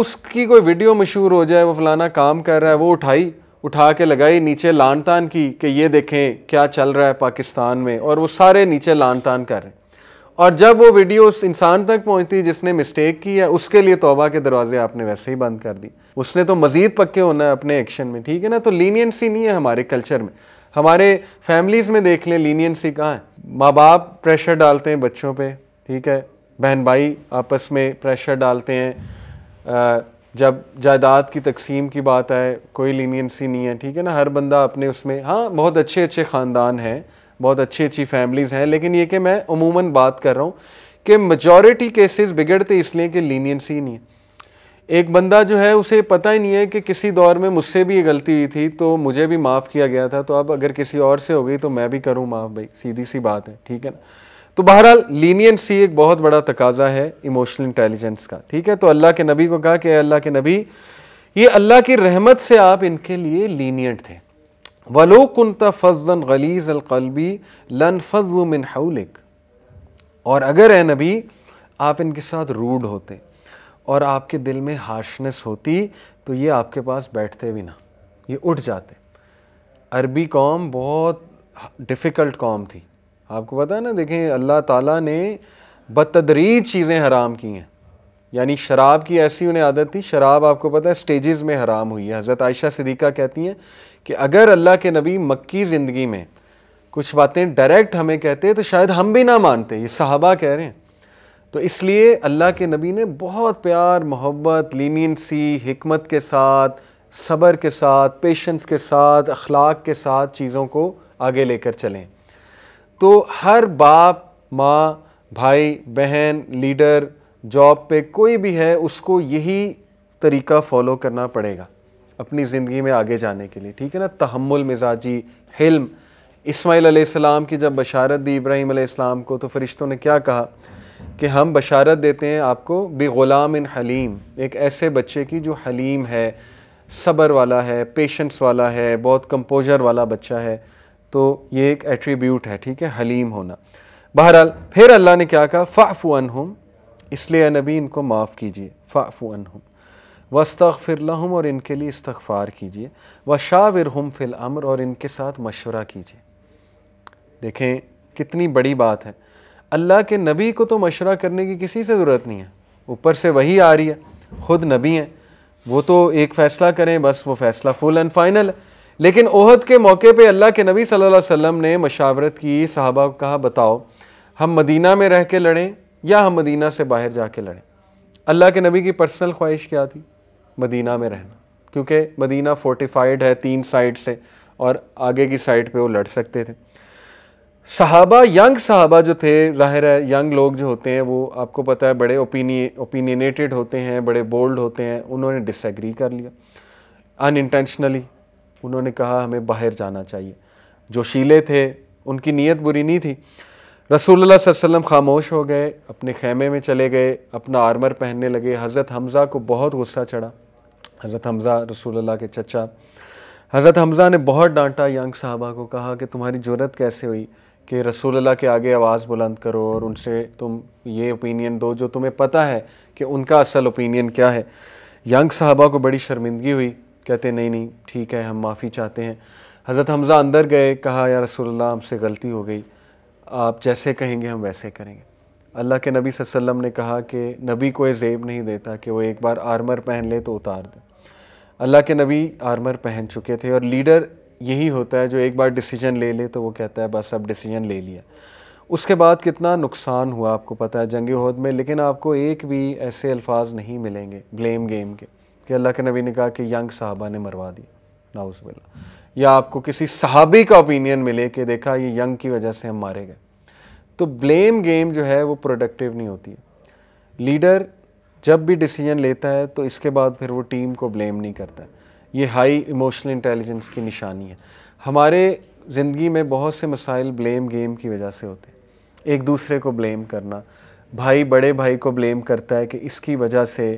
उसकी कोई वीडियो मशहूर हो जाए वो फलाना काम कर रहा है वो उठाई उठा के लगाई नीचे लान तान की कि ये देखें क्या चल रहा है पाकिस्तान में और वो सारे नीचे लान तान कर रहे हैं और जब वो वीडियो उस इंसान तक पहुंचती जिसने मिस्टेक की है उसके लिए तोबा के दरवाजे आपने वैसे ही बंद कर दिए उसने तो मज़ीद पक्के होना है अपने एक्शन में ठीक है ना तो लीनियंसी नहीं है हमारे कल्चर में हमारे फैमिलीज़ में देख लें लीनियंसी कहाँ है माँ बाप प्रेशर डालते हैं बच्चों पर ठीक है बहन भाई आपस में प्रेशर डालते हैं आ, जब जायदाद की तकसीम की बात आए कोई लीनियंसी नहीं है ठीक है ना हर बंदा अपने उसमें हाँ बहुत अच्छे अच्छे ख़ानदान हैं बहुत अच्छी अच्छी फैमिलीज़ हैं लेकिन ये कि मैं अमूमन बात कर रहा हूँ कि मजॉरिटी केसेस बिगड़ते इसलिए कि लीनियंसी नहीं है एक बंदा जो है उसे पता ही नहीं है कि किसी दौर में मुझसे भी ये गलती हुई थी तो मुझे भी माफ़ किया गया था तो अब अगर किसी और से हो गई तो मैं भी करूँ माफ़ भाई सीधी सी बात है ठीक है ना तो बहरहाल लीनियंसी एक बहुत बड़ा तकाजा है इमोशनल इंटेलिजेंस का ठीक है तो अल्लाह के नबी को कहा कि अल्लाह के नबी ये अल्लाह की रहमत से आप इनके लिए लीनियंट थे वलो कुंता फजन गलीज अलकलबी लन फज मिन और अगर ए नबी आप इनके साथ रूड होते और आपके दिल में हार्शनेस होती तो ये आपके पास बैठते भी ना ये उठ जाते अरबी कौम बहुत डिफ़िकल्ट कौम थी आपको पता है ना देखें अल्लाह ताला ने बतदरीज चीज़ें हराम की हैं यानी शराब की ऐसी उन्हें आदत थी शराब आपको पता है स्टेजेस में हराम हुई है हज़रत आयशा सिद्दीका कहती हैं कि अगर अल्लाह के नबी मक्की ज़िंदगी में कुछ बातें डायरेक्ट हमें कहते तो शायद हम भी ना मानते ये साहबा कह रहे हैं तो इसलिए अल्लाह के नबी ने बहुत प्यार मोहब्बत लीनसी हमत के साथ सब्र के साथ पेशेंस के साथ अखलाक के साथ चीज़ों को आगे लेकर चलें तो हर बाप माँ भाई बहन लीडर जॉब पे कोई भी है उसको यही तरीका फॉलो करना पड़ेगा अपनी ज़िंदगी में आगे जाने के लिए ठीक है ना तहमुल मिजाजी हिल्म इसमाइल अलैहिस्सलाम की जब बशारत दी इब्राहिम अलैहिस्सलाम को तो फ़रिश्तों ने क्या कहा कि हम बशारत देते हैं आपको बे ग़ुलाम इन हलीम एक ऐसे बच्चे की जो हलीम है सब्र वाला है पेशेंस वाला है बहुत कंपोजर वाला बच्चा है तो ये एक एट्रीब्यूट है ठीक है हलीम होना बहरहाल फिर अल्लाह ने क्या कहा फ़ाफ़ु हम इसलिए नबी इनको माफ़ कीजिए हम अनहुम हम और इनके लिए इस्तफ़ार कीजिए व शाविर हम फिल अमर और इनके साथ मशवरा कीजिए देखें कितनी बड़ी बात है अल्लाह के नबी को तो मशवरा करने की किसी से ज़रूरत नहीं है ऊपर से वही आ रही है ख़ुद नबी हैं वो तो एक फ़ैसला करें बस वो फ़ैसला फुल एंड फाइनल है लेकिन ओहद के मौके पे अल्लाह के नबी सल्लल्लाहु अलैहि वसल्लम ने मशावरत की साहबा को कहा बताओ हम मदीना में रह के लड़ें या हम मदीना से बाहर जा के लड़ें अल्लाह के नबी की पर्सनल ख्वाहिश क्या थी मदीना में रहना क्योंकि मदीना फोर्टिफाइड है तीन साइड से और आगे की साइड पर वो लड़ सकते थे सहाबा यंग सहाबा जो थे जाहिर है यंग लोग जो होते हैं वो आपको पता है बड़े ओपिनिय ओपिनियनेटेड होते हैं बड़े बोल्ड होते हैं उन्होंने डिसएग्री कर लिया अनइंटेंशनली उन्होंने कहा हमें बाहर जाना चाहिए जोशीले थे उनकी नीयत बुरी नहीं थी रसूलुल्लाह सल्लम खामोश हो गए अपने खेमे में चले गए अपना आर्मर पहनने लगे हज़रत हमज़ा को बहुत गुस्सा चढ़ा हज़रत हमज़ा रसूलुल्लाह के चचा हज़रत हमज़ा ने बहुत डांटा यंग साहबा को कहा कि तुम्हारी ज़रूरत कैसे हुई कि रसूलुल्लाह के आगे आवाज़ बुलंद करो और उनसे तुम ये ओपिनियन दो जो तुम्हें पता है कि उनका असल ओपिनियन क्या है यंग साहबा को बड़ी शर्मिंदगी हुई कहते नहीं नहीं ठीक है हम माफ़ी चाहते हैं हज़रत हमज़ा अंदर गए कहा या रसोल्ला हमसे गलती हो गई आप जैसे कहेंगे हम वैसे करेंगे अल्लाह के नबी वसल्लम ने कहा कि नबी कोई ज़ेब नहीं देता कि वो एक बार आर्मर पहन ले तो उतार दे अल्लाह के नबी आर्मर पहन चुके थे और लीडर यही होता है जो एक बार डिसीजन ले ले तो वो कहता है बस अब डिसीजन ले लिया उसके बाद कितना नुकसान हुआ आपको पता है जंग हद में लेकिन आपको एक भी ऐसे अल्फाज नहीं मिलेंगे ब्लेम गेम के कि अल्लाह के नबी ने कहा कि यंग साहबा ने मरवा दी बिल्ला या आपको किसी सहाबी का ओपिनियन मिले कि देखा ये यंग की वजह से हम मारे गए तो ब्लेम गेम जो है वो प्रोडक्टिव नहीं होती है लीडर जब भी डिसीजन लेता है तो इसके बाद फिर वो टीम को ब्लेम नहीं करता ये हाई इमोशनल इंटेलिजेंस की निशानी है हमारे ज़िंदगी में बहुत से मसाइल ब्लेम गेम की वजह से होते हैं एक दूसरे को ब्लेम करना भाई बड़े भाई को ब्लेम करता है कि इसकी वजह से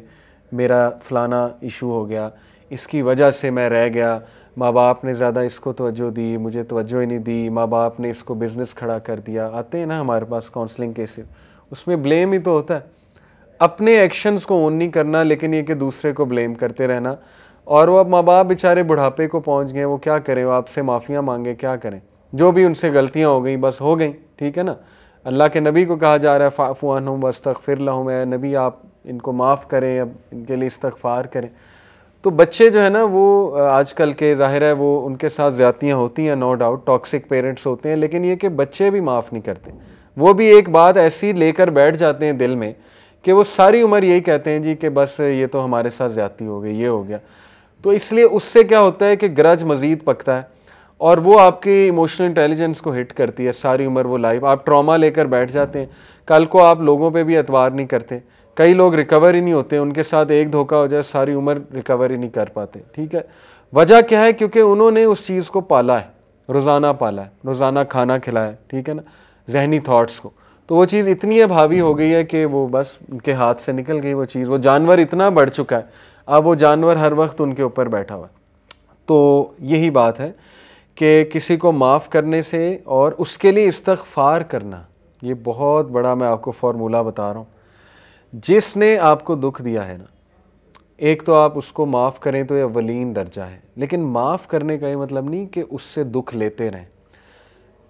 मेरा फ़लाना इशू हो गया इसकी वजह से मैं रह गया माँ बाप ने ज़्यादा इसको तवज्जो दी मुझे तवज्जो ही नहीं दी माँ बाप ने इसको बिज़नेस खड़ा कर दिया आते हैं ना हमारे पास काउंसलिंग केसेस उसमें ब्लेम ही तो होता है अपने एक्शंस को ओन नहीं करना लेकिन ये कि दूसरे को ब्लेम करते रहना और वो अब माँ बाप बेचारे बुढ़ापे को पहुँच गए वो क्या करें वो आपसे माफ़ियाँ मांगे क्या करें जो भी उनसे गलतियाँ हो गई बस हो गई ठीक है ना अल्लाह के नबी को कहा जा रहा है फ़ाफ़ुआन हूँ बस तक फिर लहूँ मैं नबी आप इनको माफ़ करें अब इनके लिए इस्तफ़ार करें तो बच्चे जो है ना वो आजकल के ज़ाहिर है वो उनके साथ ज़्यादतियाँ होती हैं नो डाउट टॉक्सिक पेरेंट्स होते हैं लेकिन ये कि बच्चे भी माफ़ नहीं करते वो भी एक बात ऐसी लेकर बैठ जाते हैं दिल में कि वो सारी उम्र यही कहते हैं जी कि बस ये तो हमारे साथ ज़्यादती हो गई ये हो गया तो इसलिए उससे क्या होता है कि ग्रज मज़ीद पकता है और वो आपके इमोशनल इंटेलिजेंस को हिट करती है सारी उम्र वो लाइफ आप ट्रॉमा लेकर बैठ जाते हैं कल को आप लोगों पे भी एतवार नहीं करते कई लोग रिकवर ही नहीं होते उनके साथ एक धोखा हो जाए सारी उम्र रिकवर ही नहीं कर पाते ठीक है वजह क्या है क्योंकि उन्होंने उस चीज़ को पाला है रोज़ाना पाला है रोज़ाना खाना खिलाया ठीक है ना जहनी थाट्स को तो वो चीज़ इतनी भावी हो गई है कि वो बस उनके हाथ से निकल गई वो चीज़ वो जानवर इतना बढ़ चुका है अब वो जानवर हर वक्त उनके ऊपर बैठा हुआ तो यही बात है कि किसी को माफ़ करने से और उसके लिए इस्तफ़ार करना ये बहुत बड़ा मैं आपको फार्मूला बता रहा हूँ जिसने आपको दुख दिया है ना एक तो आप उसको माफ़ करें तो यह वलीन दर्जा है लेकिन माफ़ करने का ये मतलब नहीं कि उससे दुख लेते रहें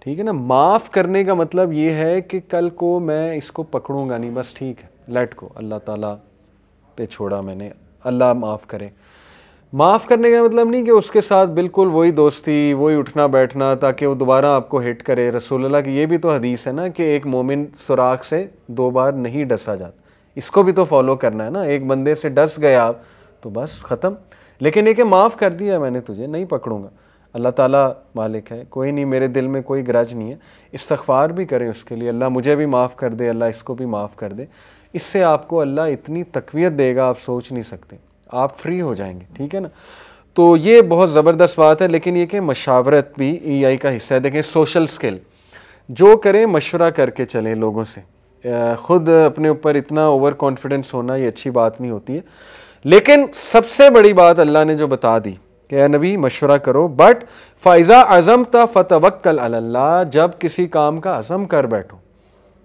ठीक है ना माफ़ करने का मतलब ये है कि कल को मैं इसको पकड़ूंगा नहीं बस ठीक है लेट को अल्लाह ताला पे छोड़ा मैंने अल्लाह माफ़ करे माफ़ करने का मतलब नहीं कि उसके साथ बिल्कुल वही दोस्ती वही उठना बैठना ताकि वो दोबारा आपको हिट करे रसोल्ला की ये भी तो हदीस है ना कि एक मोमिन सुराख से दो बार नहीं डसा जाता इसको भी तो फॉलो करना है ना एक बंदे से डस गए आप तो बस ख़त्म लेकिन एक माफ़ कर दिया मैंने तुझे नहीं पकड़ूंगा अल्लाह ताला मालिक है कोई नहीं मेरे दिल में कोई ग्रज नहीं है इस्तार भी करें उसके लिए अल्लाह मुझे भी माफ़ कर दे अल्लाह इसको भी माफ़ कर दे इससे आपको अल्लाह इतनी तकवीत देगा आप सोच नहीं सकते आप फ्री हो जाएंगे ठीक है ना तो ये बहुत ज़बरदस्त बात है लेकिन ये कि मशावरत भी ई e आई का हिस्सा है देखें सोशल स्किल जो करें मशवरा करके चलें लोगों से ख़ुद अपने ऊपर इतना ओवर कॉन्फिडेंस होना ये अच्छी बात नहीं होती है लेकिन सबसे बड़ी बात अल्लाह ने जो बता दी कि नबी मशवरा करो बट फ़ाइज़ा अज़म त फ़तवक्ल अल्लाह जब किसी काम का अज़म कर बैठो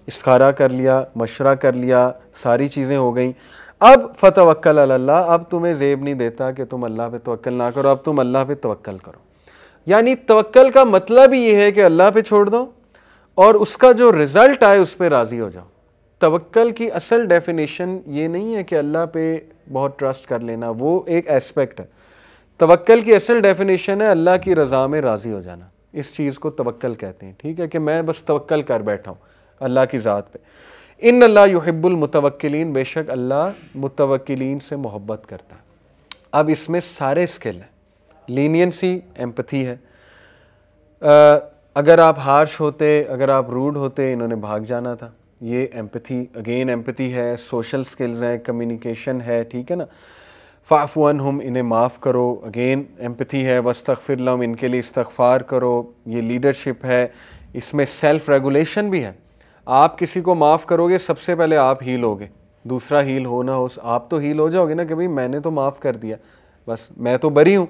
इसखारा कर लिया मशवरा कर लिया सारी चीज़ें हो गई अब फ़तवक्ल अल्लाह अब तुम्हें जेब नहीं देता कि तुम अल्लाह पे तवक्ल ना करो अब तुम अल्लाह पे तवक्ल करो यानी तवक्ल का मतलब ही ये है कि अल्लाह पे छोड़ दो और उसका जो रिज़ल्ट आए उस पर राज़ी हो जाओ तवक्ल की असल डेफिनेशन ये नहीं है कि अल्लाह पे बहुत ट्रस्ट कर लेना वो एक एस्पेक्ट है तवक्ल की असल डेफिनेशन है अल्लाह की रज़ा में राज़ी हो जाना इस चीज़ को तवक्ल कहते हैं ठीक है कि मैं बस तवक्ल कर बैठा हूँ अल्लाह की ज़ात पे इन अल्लाह युहिब्बुलमतवक्लिन बेशक अल्लाह मुतवक्लिन से मोहब्बत करता है अब इसमें सारे स्किल हैं लीनियंसी एम्पथी है आ, अगर आप हार्श होते अगर आप रूड होते इन्होंने भाग जाना था ये एम्पथी अगेन एम्पथी है सोशल स्किल्स हैं कम्युनिकेशन है ठीक है ना फ़ाफ़ वन हम इन्हें माफ़ करो अगेन एम्पथी है वस्तफ़िर लम इनके लिए इस्तफ़ार करो ये लीडरशिप है इसमें सेल्फ़ रेगुलेशन भी है आप किसी को माफ़ करोगे सबसे पहले आप हील होगे दूसरा हील हो ना हो आप तो हील हो जाओगे ना कि भाई मैंने तो माफ़ कर दिया बस मैं तो बरी हूँ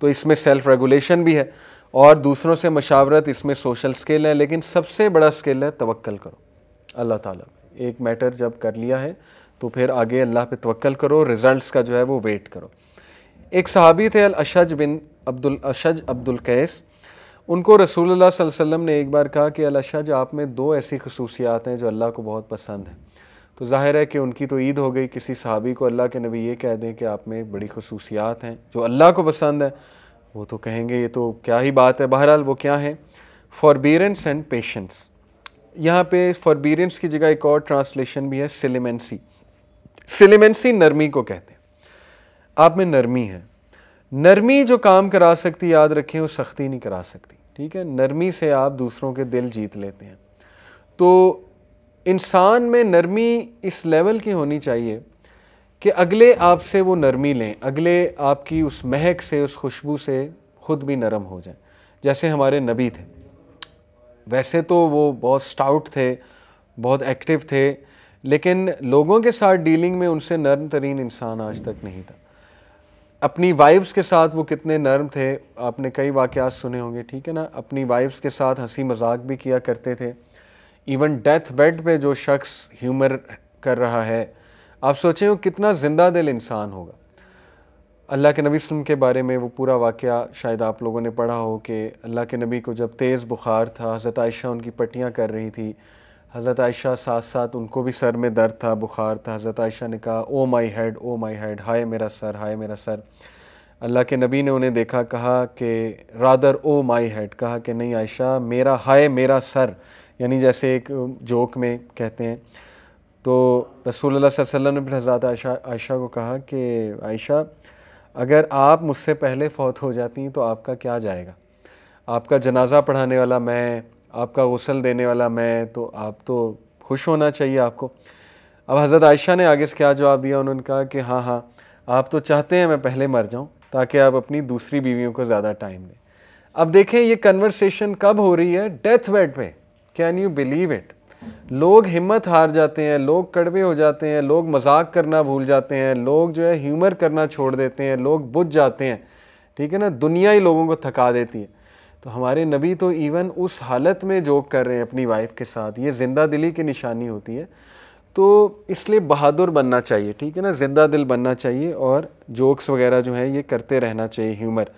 तो इसमें सेल्फ़ रेगुलेशन भी है और दूसरों से मशावरत इसमें सोशल स्किल है लेकिन सबसे बड़ा स्किल है तवक्ल करो अल्लाह ताला एक मैटर जब कर लिया है तो फिर आगे अल्लाह पे तवक्ल करो रिज़ल्ट का जो है वो वेट करो एक सहाबी थे अशज बिन अब्दुल अशज अब्दुल कैस उनको रसूलुल्लाह वसल्लम ने एक बार कहा कि अशज आप में दो ऐसी खसूसियात हैं जो अल्लाह को बहुत पसंद हैं तो ज़ाहिर है कि उनकी तो ईद हो गई किसी सहाबी को अल्लाह के नबी ये कह दें कि आप में बड़ी खसूसियात हैं जो अल्लाह को पसंद है वो तो कहेंगे ये तो क्या ही बात है बहरहाल वो क्या है फॉरबीरेंस एंड पेशेंस यहाँ पे फॉरबीरेंस की जगह एक और ट्रांसलेशन भी है सिलिमेंसी सिलिमेंसी नरमी को कहते हैं आप में नरमी है नरमी जो काम करा सकती याद रखें वो सख्ती नहीं करा सकती ठीक है नरमी से आप दूसरों के दिल जीत लेते हैं तो इंसान में नरमी इस लेवल की होनी चाहिए कि अगले आपसे वो नरमी लें अगले आपकी उस महक से उस खुशबू से ख़ुद भी नरम हो जाए जैसे हमारे नबी थे वैसे तो वो बहुत स्टाउट थे बहुत एक्टिव थे लेकिन लोगों के साथ डीलिंग में उनसे नरम तरीन इंसान आज तक नहीं था अपनी वाइफ्स के साथ वो कितने नरम थे आपने कई वाक़ सुने होंगे ठीक है ना अपनी वाइफ्स के साथ हंसी मजाक भी किया करते थे इवन डेथ बेड पे जो शख्स ह्यूमर कर रहा है आप सोचें वो कितना ज़िंदा दिल इंसान होगा अल्लाह के नबी सुन के बारे में वो पूरा वाक़ शायद आप लोगों ने पढ़ा हो कि अल्लाह के नबी को जब तेज़ बुखार था हज़रत आयशा उनकी पट्टियाँ कर रही थी हज़रत आयशा साथ साथ उनको भी सर में दर्द था बुखार था हज़रत आयशा ने कहा ओ my head O my head हाय मेरा सर हाय मेरा सर अल्लाह के नबी ने उन्हें देखा कहा कि रादर ओ माई हेड कहा कि नहीं आयशा मेरा हाय मेरा सर यानी जैसे एक जोक में कहते हैं तो रसूल वसल्लम ने फिर हज़रत आयशा आयशा को कहा कि आयशा अगर आप मुझसे पहले फ़ौत हो जाती तो आपका क्या जाएगा आपका जनाजा पढ़ाने वाला मैं आपका गसल देने वाला मैं तो आप तो खुश होना चाहिए आपको अब हज़रत आयशा ने आगे से क्या जवाब दिया उन्होंने कहा कि हाँ हाँ आप तो चाहते हैं मैं पहले मर जाऊँ ताकि आप अपनी दूसरी बीवियों को ज़्यादा टाइम दें अब देखें ये कन्वर्सेशन कब हो रही है डेथ बेड पे कैन यू बिलीव इट लोग हिम्मत हार जाते हैं लोग कड़वे हो जाते हैं लोग मजाक करना भूल जाते हैं लोग जो है ह्यूमर करना छोड़ देते हैं लोग बुझ जाते हैं ठीक है ना दुनिया ही लोगों को थका देती है तो हमारे नबी तो इवन उस हालत में जोक कर रहे हैं अपनी वाइफ के साथ ये ज़िंदा दिली की निशानी होती है तो इसलिए बहादुर बनना चाहिए ठीक है ना ज़िंदा दिल बनना चाहिए और जोक्स वगैरह जो है ये करते रहना चाहिए ह्यूमर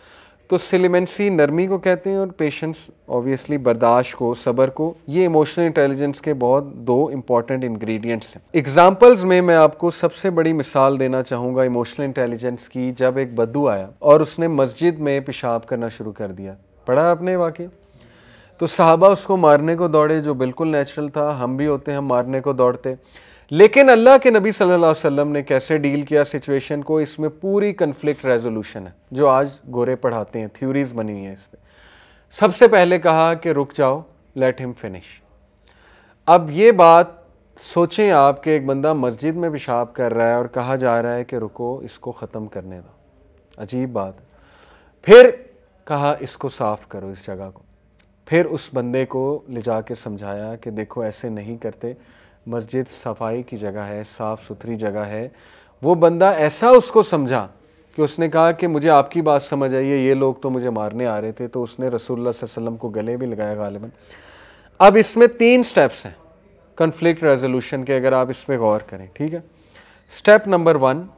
तो सिलिमेंसी नरमी को कहते हैं और पेशेंस ऑब्वियसली बर्दाश्त को सबर को ये इमोशनल इंटेलिजेंस के बहुत दो इंपॉर्टेंट इंग्रेडिएंट्स हैं एग्जांपल्स में मैं आपको सबसे बड़ी मिसाल देना चाहूँगा इमोशनल इंटेलिजेंस की जब एक बद्दू आया और उसने मस्जिद में पेशाब करना शुरू कर दिया पढ़ा आपने वाक्य तो साहबा उसको मारने को दौड़े जो बिल्कुल नेचुरल था हम भी होते हैं हम मारने को दौड़ते लेकिन अल्लाह के नबी सल्लल्लाहु अलैहि वसल्लम ने कैसे डील किया सिचुएशन को इसमें पूरी कन्फ्लिक्ट रेजोल्यूशन है जो आज गोरे पढ़ाते हैं थ्योरीज बनी हुई हैं इस पर सबसे पहले कहा कि रुक जाओ लेट हिम फिनिश अब ये बात सोचें आप कि एक बंदा मस्जिद में पेशाब कर रहा है और कहा जा रहा है कि रुको इसको ख़त्म करने दो अजीब बात फिर कहा इसको साफ़ करो इस जगह को फिर उस बंदे को ले जा समझाया कि देखो ऐसे नहीं करते मस्जिद सफाई की जगह है साफ़ सुथरी जगह है वो बंदा ऐसा उसको समझा कि उसने कहा कि मुझे आपकी बात समझ आई है ये लोग तो मुझे मारने आ रहे थे तो उसने रसूलुल्लाह वसल्लम को गले भी लगाया गालिबा अब इसमें तीन स्टेप्स हैं कन्फ्लिक्ट रेजोल्यूशन के अगर आप इस पर गौर करें ठीक है स्टेप नंबर वन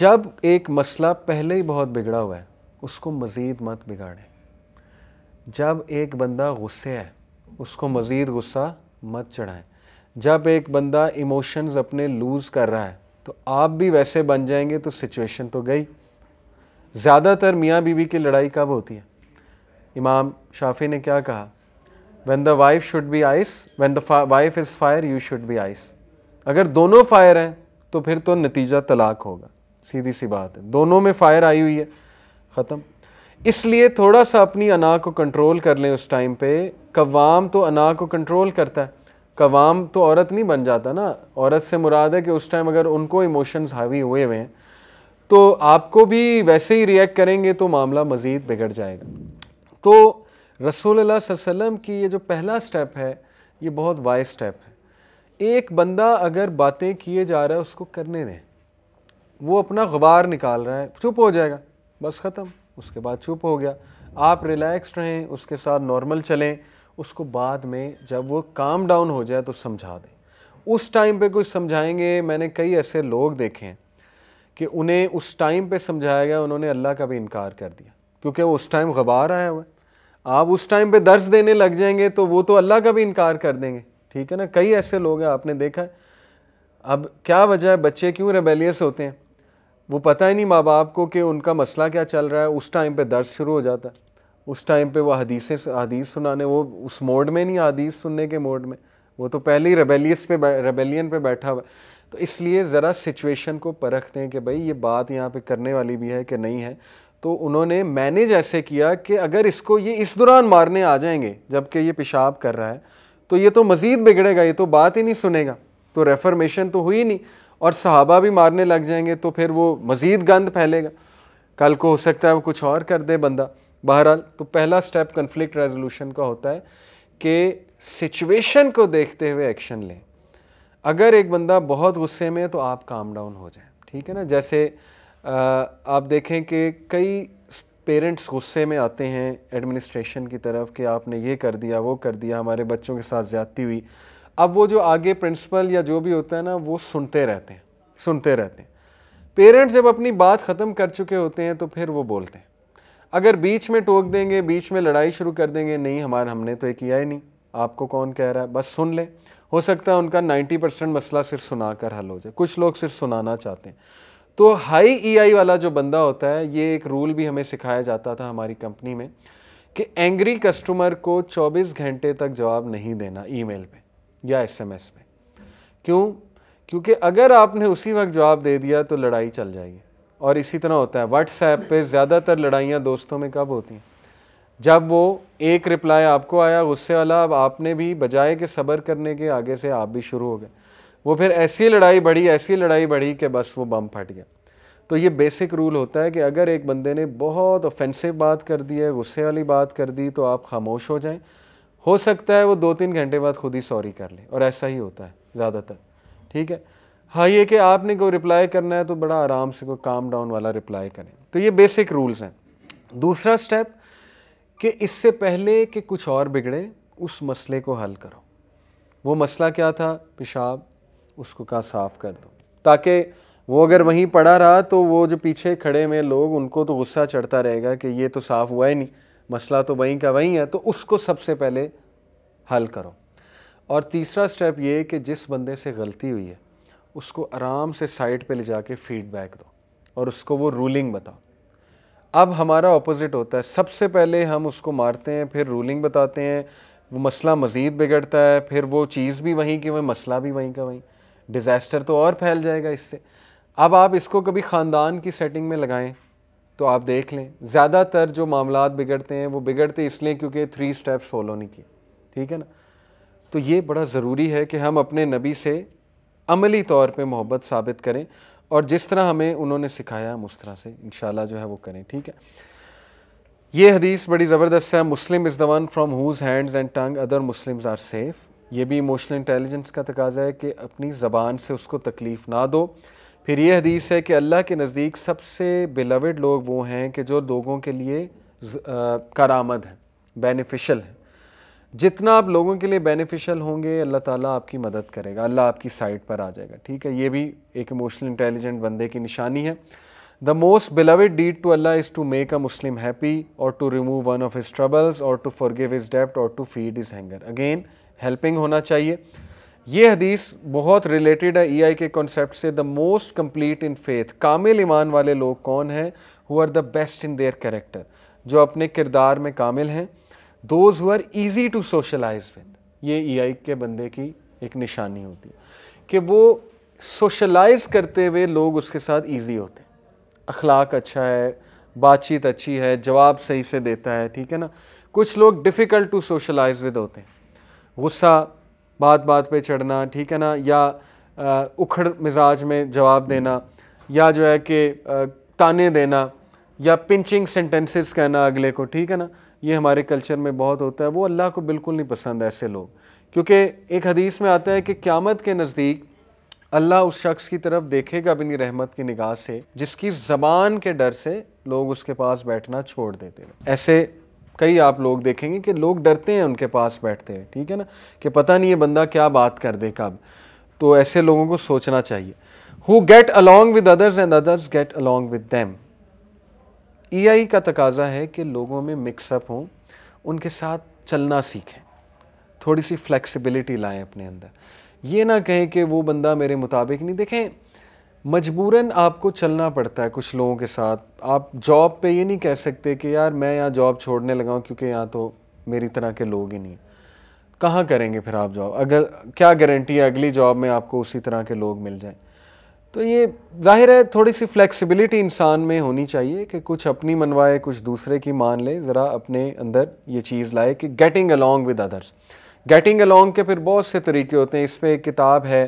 जब एक मसला पहले ही बहुत बिगड़ा हुआ है उसको मज़ीद मत बिगाड़ें जब एक बंदा गुस्से है उसको मज़ीद गुस्सा मत चढ़ाएं जब एक बंदा इमोशंस अपने लूज़ कर रहा है तो आप भी वैसे बन जाएंगे तो सिचुएशन तो गई ज़्यादातर मियाँ बीवी की लड़ाई कब होती है इमाम शाफी ने क्या कहा when the wife should be ice when the wife is fire you should be ice अगर दोनों फायर हैं तो फिर तो नतीजा तलाक होगा सीधी सी बात है दोनों में फायर आई हुई है ख़त्म इसलिए थोड़ा सा अपनी अना को कंट्रोल कर लें उस टाइम पे कवाम तो अना को कंट्रोल करता है कवाम तो औरत नहीं बन जाता ना औरत से मुराद है कि उस टाइम अगर उनको इमोशंस हावी हुए हुए हैं तो आपको भी वैसे ही रिएक्ट करेंगे तो मामला मज़ीद बिगड़ जाएगा तो रसूल वसम की ये जो पहला स्टेप है ये बहुत वाइज स्टेप है एक बंदा अगर बातें किए जा रहा है उसको करने दें वो अपना गबार निकाल रहा है चुप हो जाएगा बस ख़त्म उसके बाद चुप हो गया आप रिलैक्स रहें उसके साथ नॉर्मल चलें उसको बाद में जब वो काम डाउन हो जाए तो समझा दें उस टाइम पे कुछ समझाएंगे मैंने कई ऐसे लोग देखे हैं कि उन्हें उस टाइम पे समझाया गया उन्होंने अल्लाह का भी इनकार कर दिया क्योंकि वो उस टाइम गबार आया हुआ है आप उस टाइम पे दर्ज देने लग जाएंगे तो वो तो अल्लाह का भी इनकार कर देंगे ठीक है ना कई ऐसे लोग हैं आपने देखा है अब क्या वजह है बच्चे क्यों रेबेलियस होते हैं वो पता ही नहीं माँ बाप को कि उनका मसला क्या चल रहा है उस टाइम पे दर्द शुरू हो जाता है उस टाइम पे वो हदीसें हदीस सुनाने वो उस मोड में नहीं हदीस सुनने के मोड में वो तो पहले ही रेबेलियस पे रेबेलियन पे बैठा हुआ तो इसलिए ज़रा सिचुएशन को परखते हैं कि भाई ये बात यहाँ पे करने वाली भी है कि नहीं है तो उन्होंने मैनेज ऐसे किया कि अगर इसको ये इस दौरान मारने आ जाएंगे जबकि ये पेशाब कर रहा है तो ये तो मज़ीद बिगड़ेगा ये तो बात ही नहीं सुनेगा तो रेफरमेशन तो हुई नहीं और सहाबा भी मारने लग जाएंगे तो फिर वो मज़ीद गंद फैलेगा कल को हो सकता है वो कुछ और कर दे बंदा बहरहाल तो पहला स्टेप कन्फ्लिक्ट रेजोल्यूशन का होता है कि सिचुएशन को देखते हुए एक्शन लें अगर एक बंदा बहुत गुस्से में है तो आप काम डाउन हो जाए ठीक है ना जैसे आ, आप देखें कि कई पेरेंट्स गुस्से में आते हैं एडमिनिस्ट्रेशन की तरफ कि आपने ये कर दिया वो कर दिया हमारे बच्चों के साथ ज़्यादती हुई अब वो जो आगे प्रिंसिपल या जो भी होता है ना वो सुनते रहते हैं सुनते रहते हैं पेरेंट्स जब अपनी बात ख़त्म कर चुके होते हैं तो फिर वो बोलते हैं अगर बीच में टोक देंगे बीच में लड़ाई शुरू कर देंगे नहीं हमारा हमने तो ये किया ही नहीं आपको कौन कह रहा है बस सुन लें हो सकता है उनका 90 परसेंट मसला सिर्फ सुना कर हल हो जाए कुछ लोग सिर्फ सुनाना चाहते हैं तो हाई ईआई e वाला जो बंदा होता है ये एक रूल भी हमें सिखाया जाता था हमारी कंपनी में कि एंग्री कस्टमर को 24 घंटे तक जवाब नहीं देना ईमेल पे या एसएमएस पे क्यों क्योंकि अगर आपने उसी वक्त जवाब दे दिया तो लड़ाई चल जाएगी और इसी तरह होता है व्हाट्सएप पे ज़्यादातर लड़ाइयाँ दोस्तों में कब होती हैं जब वो एक रिप्लाई आपको आया गुस्से वाला अब आपने भी बजाय के सब्र करने के आगे से आप भी शुरू हो गए वो फिर ऐसी लड़ाई बढ़ी ऐसी लड़ाई बढ़ी कि बस वो बम फट गया तो ये बेसिक रूल होता है कि अगर एक बंदे ने बहुत ऑफेंसिव बात कर दी है गुस्से वाली बात कर दी तो आप खामोश हो जाएं हो सकता है वो दो तीन घंटे बाद खुद ही सॉरी कर ले और ऐसा ही होता है ज़्यादातर ठीक है हाँ ये कि आपने कोई रिप्लाई करना है तो बड़ा आराम से कोई काम डाउन वाला रिप्लाई करें तो ये बेसिक रूल्स हैं दूसरा स्टेप कि इससे पहले कि कुछ और बिगड़े उस मसले को हल करो वो मसला क्या था पेशाब उसको का साफ़ कर दो ताकि वो अगर वहीं पड़ा रहा तो वो जो पीछे खड़े में लोग उनको तो गुस्सा चढ़ता रहेगा कि ये तो साफ़ हुआ ही नहीं मसला तो वहीं का वहीं है तो उसको सबसे पहले हल करो और तीसरा स्टेप ये कि जिस बंदे से गलती हुई है उसको आराम से साइड पे ले जाके फीडबैक दो और उसको वो रूलिंग बताओ अब हमारा ऑपोजिट होता है सबसे पहले हम उसको मारते हैं फिर रूलिंग बताते हैं वो मसला मज़ीद बिगड़ता है फिर वो चीज़ भी वहीं की वहीं मसला भी वहीं का वहीं डिज़ास्टर तो और फैल जाएगा इससे अब आप इसको कभी ख़ानदान की सेटिंग में लगाएं तो आप देख लें ज़्यादातर जो मामला बिगड़ते हैं वो बिगड़ते इसलिए क्योंकि थ्री स्टेप्स फॉलो नहीं किए ठीक है ना तो ये बड़ा ज़रूरी है कि हम अपने नबी से अमली तौर पे मोहब्बत साबित करें और जिस तरह हमें उन्होंने सिखाया हम उस तरह से इन जो है वो करें ठीक है ये हदीस बड़ी ज़बरदस्त है Muslim is the one from whose hands and tongue other Muslims are safe ये भी इमोशनल इंटेलिजेंस का तकाजा है कि अपनी ज़बान से उसको तकलीफ़ ना दो फिर ये हदीस है कि अल्लाह के नज़दीक सबसे बिलवड लोग वो हैं कि जो लोगों के लिए करामद हैं बेनिफिशल हैं जितना आप लोगों के लिए बेनिफिशियल होंगे अल्लाह ताला आपकी मदद करेगा अल्लाह आपकी साइड पर आ जाएगा ठीक है ये भी एक इमोशनल इंटेलिजेंट बंदे की निशानी है the most beloved deed to Allah is to make a Muslim happy और to remove one of his troubles और टू फॉरगिव हिज डेप्ट और to feed his hunger again helping होना चाहिए ये हदीस बहुत रिलेटेड है ई e आई के कॉन्सेप्ट से the most complete in faith कामिल ईमान वाले लोग कौन हैं who are the best in their character जो अपने किरदार में कामिल हैं दोज हुआ ईजी टू सोशलाइज विद ये आई e के बंदे की एक निशानी होती है कि वो सोशलाइज करते हुए लोग उसके साथ ईजी होते हैं अखलाक अच्छा है बातचीत अच्छी है जवाब सही से देता है ठीक है ना कुछ लोग डिफ़िकल्ट टू सोशलाइज विद होते हैं गुस्सा बात बात पे चढ़ना ठीक है ना या आ, उखड़ मिजाज में जवाब देना या जो है कि ताने देना या पिंचिंग सेंटेंसेस कहना अगले को ठीक है ना ये हमारे कल्चर में बहुत होता है वो अल्लाह को बिल्कुल नहीं पसंद ऐसे लोग क्योंकि एक हदीस में आता है कि क्यामत के नज़दीक अल्लाह उस शख्स की तरफ देखेगा बिनी रहमत की निगाह से जिसकी ज़बान के डर से लोग उसके पास बैठना छोड़ देते हैं ऐसे कई आप लोग देखेंगे कि लोग डरते हैं उनके पास बैठते हैं ठीक है ना कि पता नहीं ये बंदा क्या बात कर दे कब तो ऐसे लोगों को सोचना चाहिए who get along with others and others get along with them EI e का तकाजा है कि लोगों में मिक्सअप हों उनके साथ चलना सीखें थोड़ी सी फ्लेक्सिबिलिटी लाएं अपने अंदर ये ना कहें कि वो बंदा मेरे मुताबिक नहीं देखें मजबूरन आपको चलना पड़ता है कुछ लोगों के साथ आप जॉब पे ये नहीं कह सकते कि यार मैं यहाँ जॉब छोड़ने लगाऊँ क्योंकि यहाँ तो मेरी तरह के लोग ही नहीं कहाँ करेंगे फिर आप जॉब अगर क्या गारंटी है अगली जॉब में आपको उसी तरह के लोग मिल जाएं तो ये जाहिर है थोड़ी सी फ्लेक्सिबिलिटी इंसान में होनी चाहिए कि कुछ अपनी मनवाए कुछ दूसरे की मान ले ज़रा अपने अंदर ये चीज़ लाए कि getting along with others getting along के फिर बहुत से तरीके होते हैं इसमें एक किताब है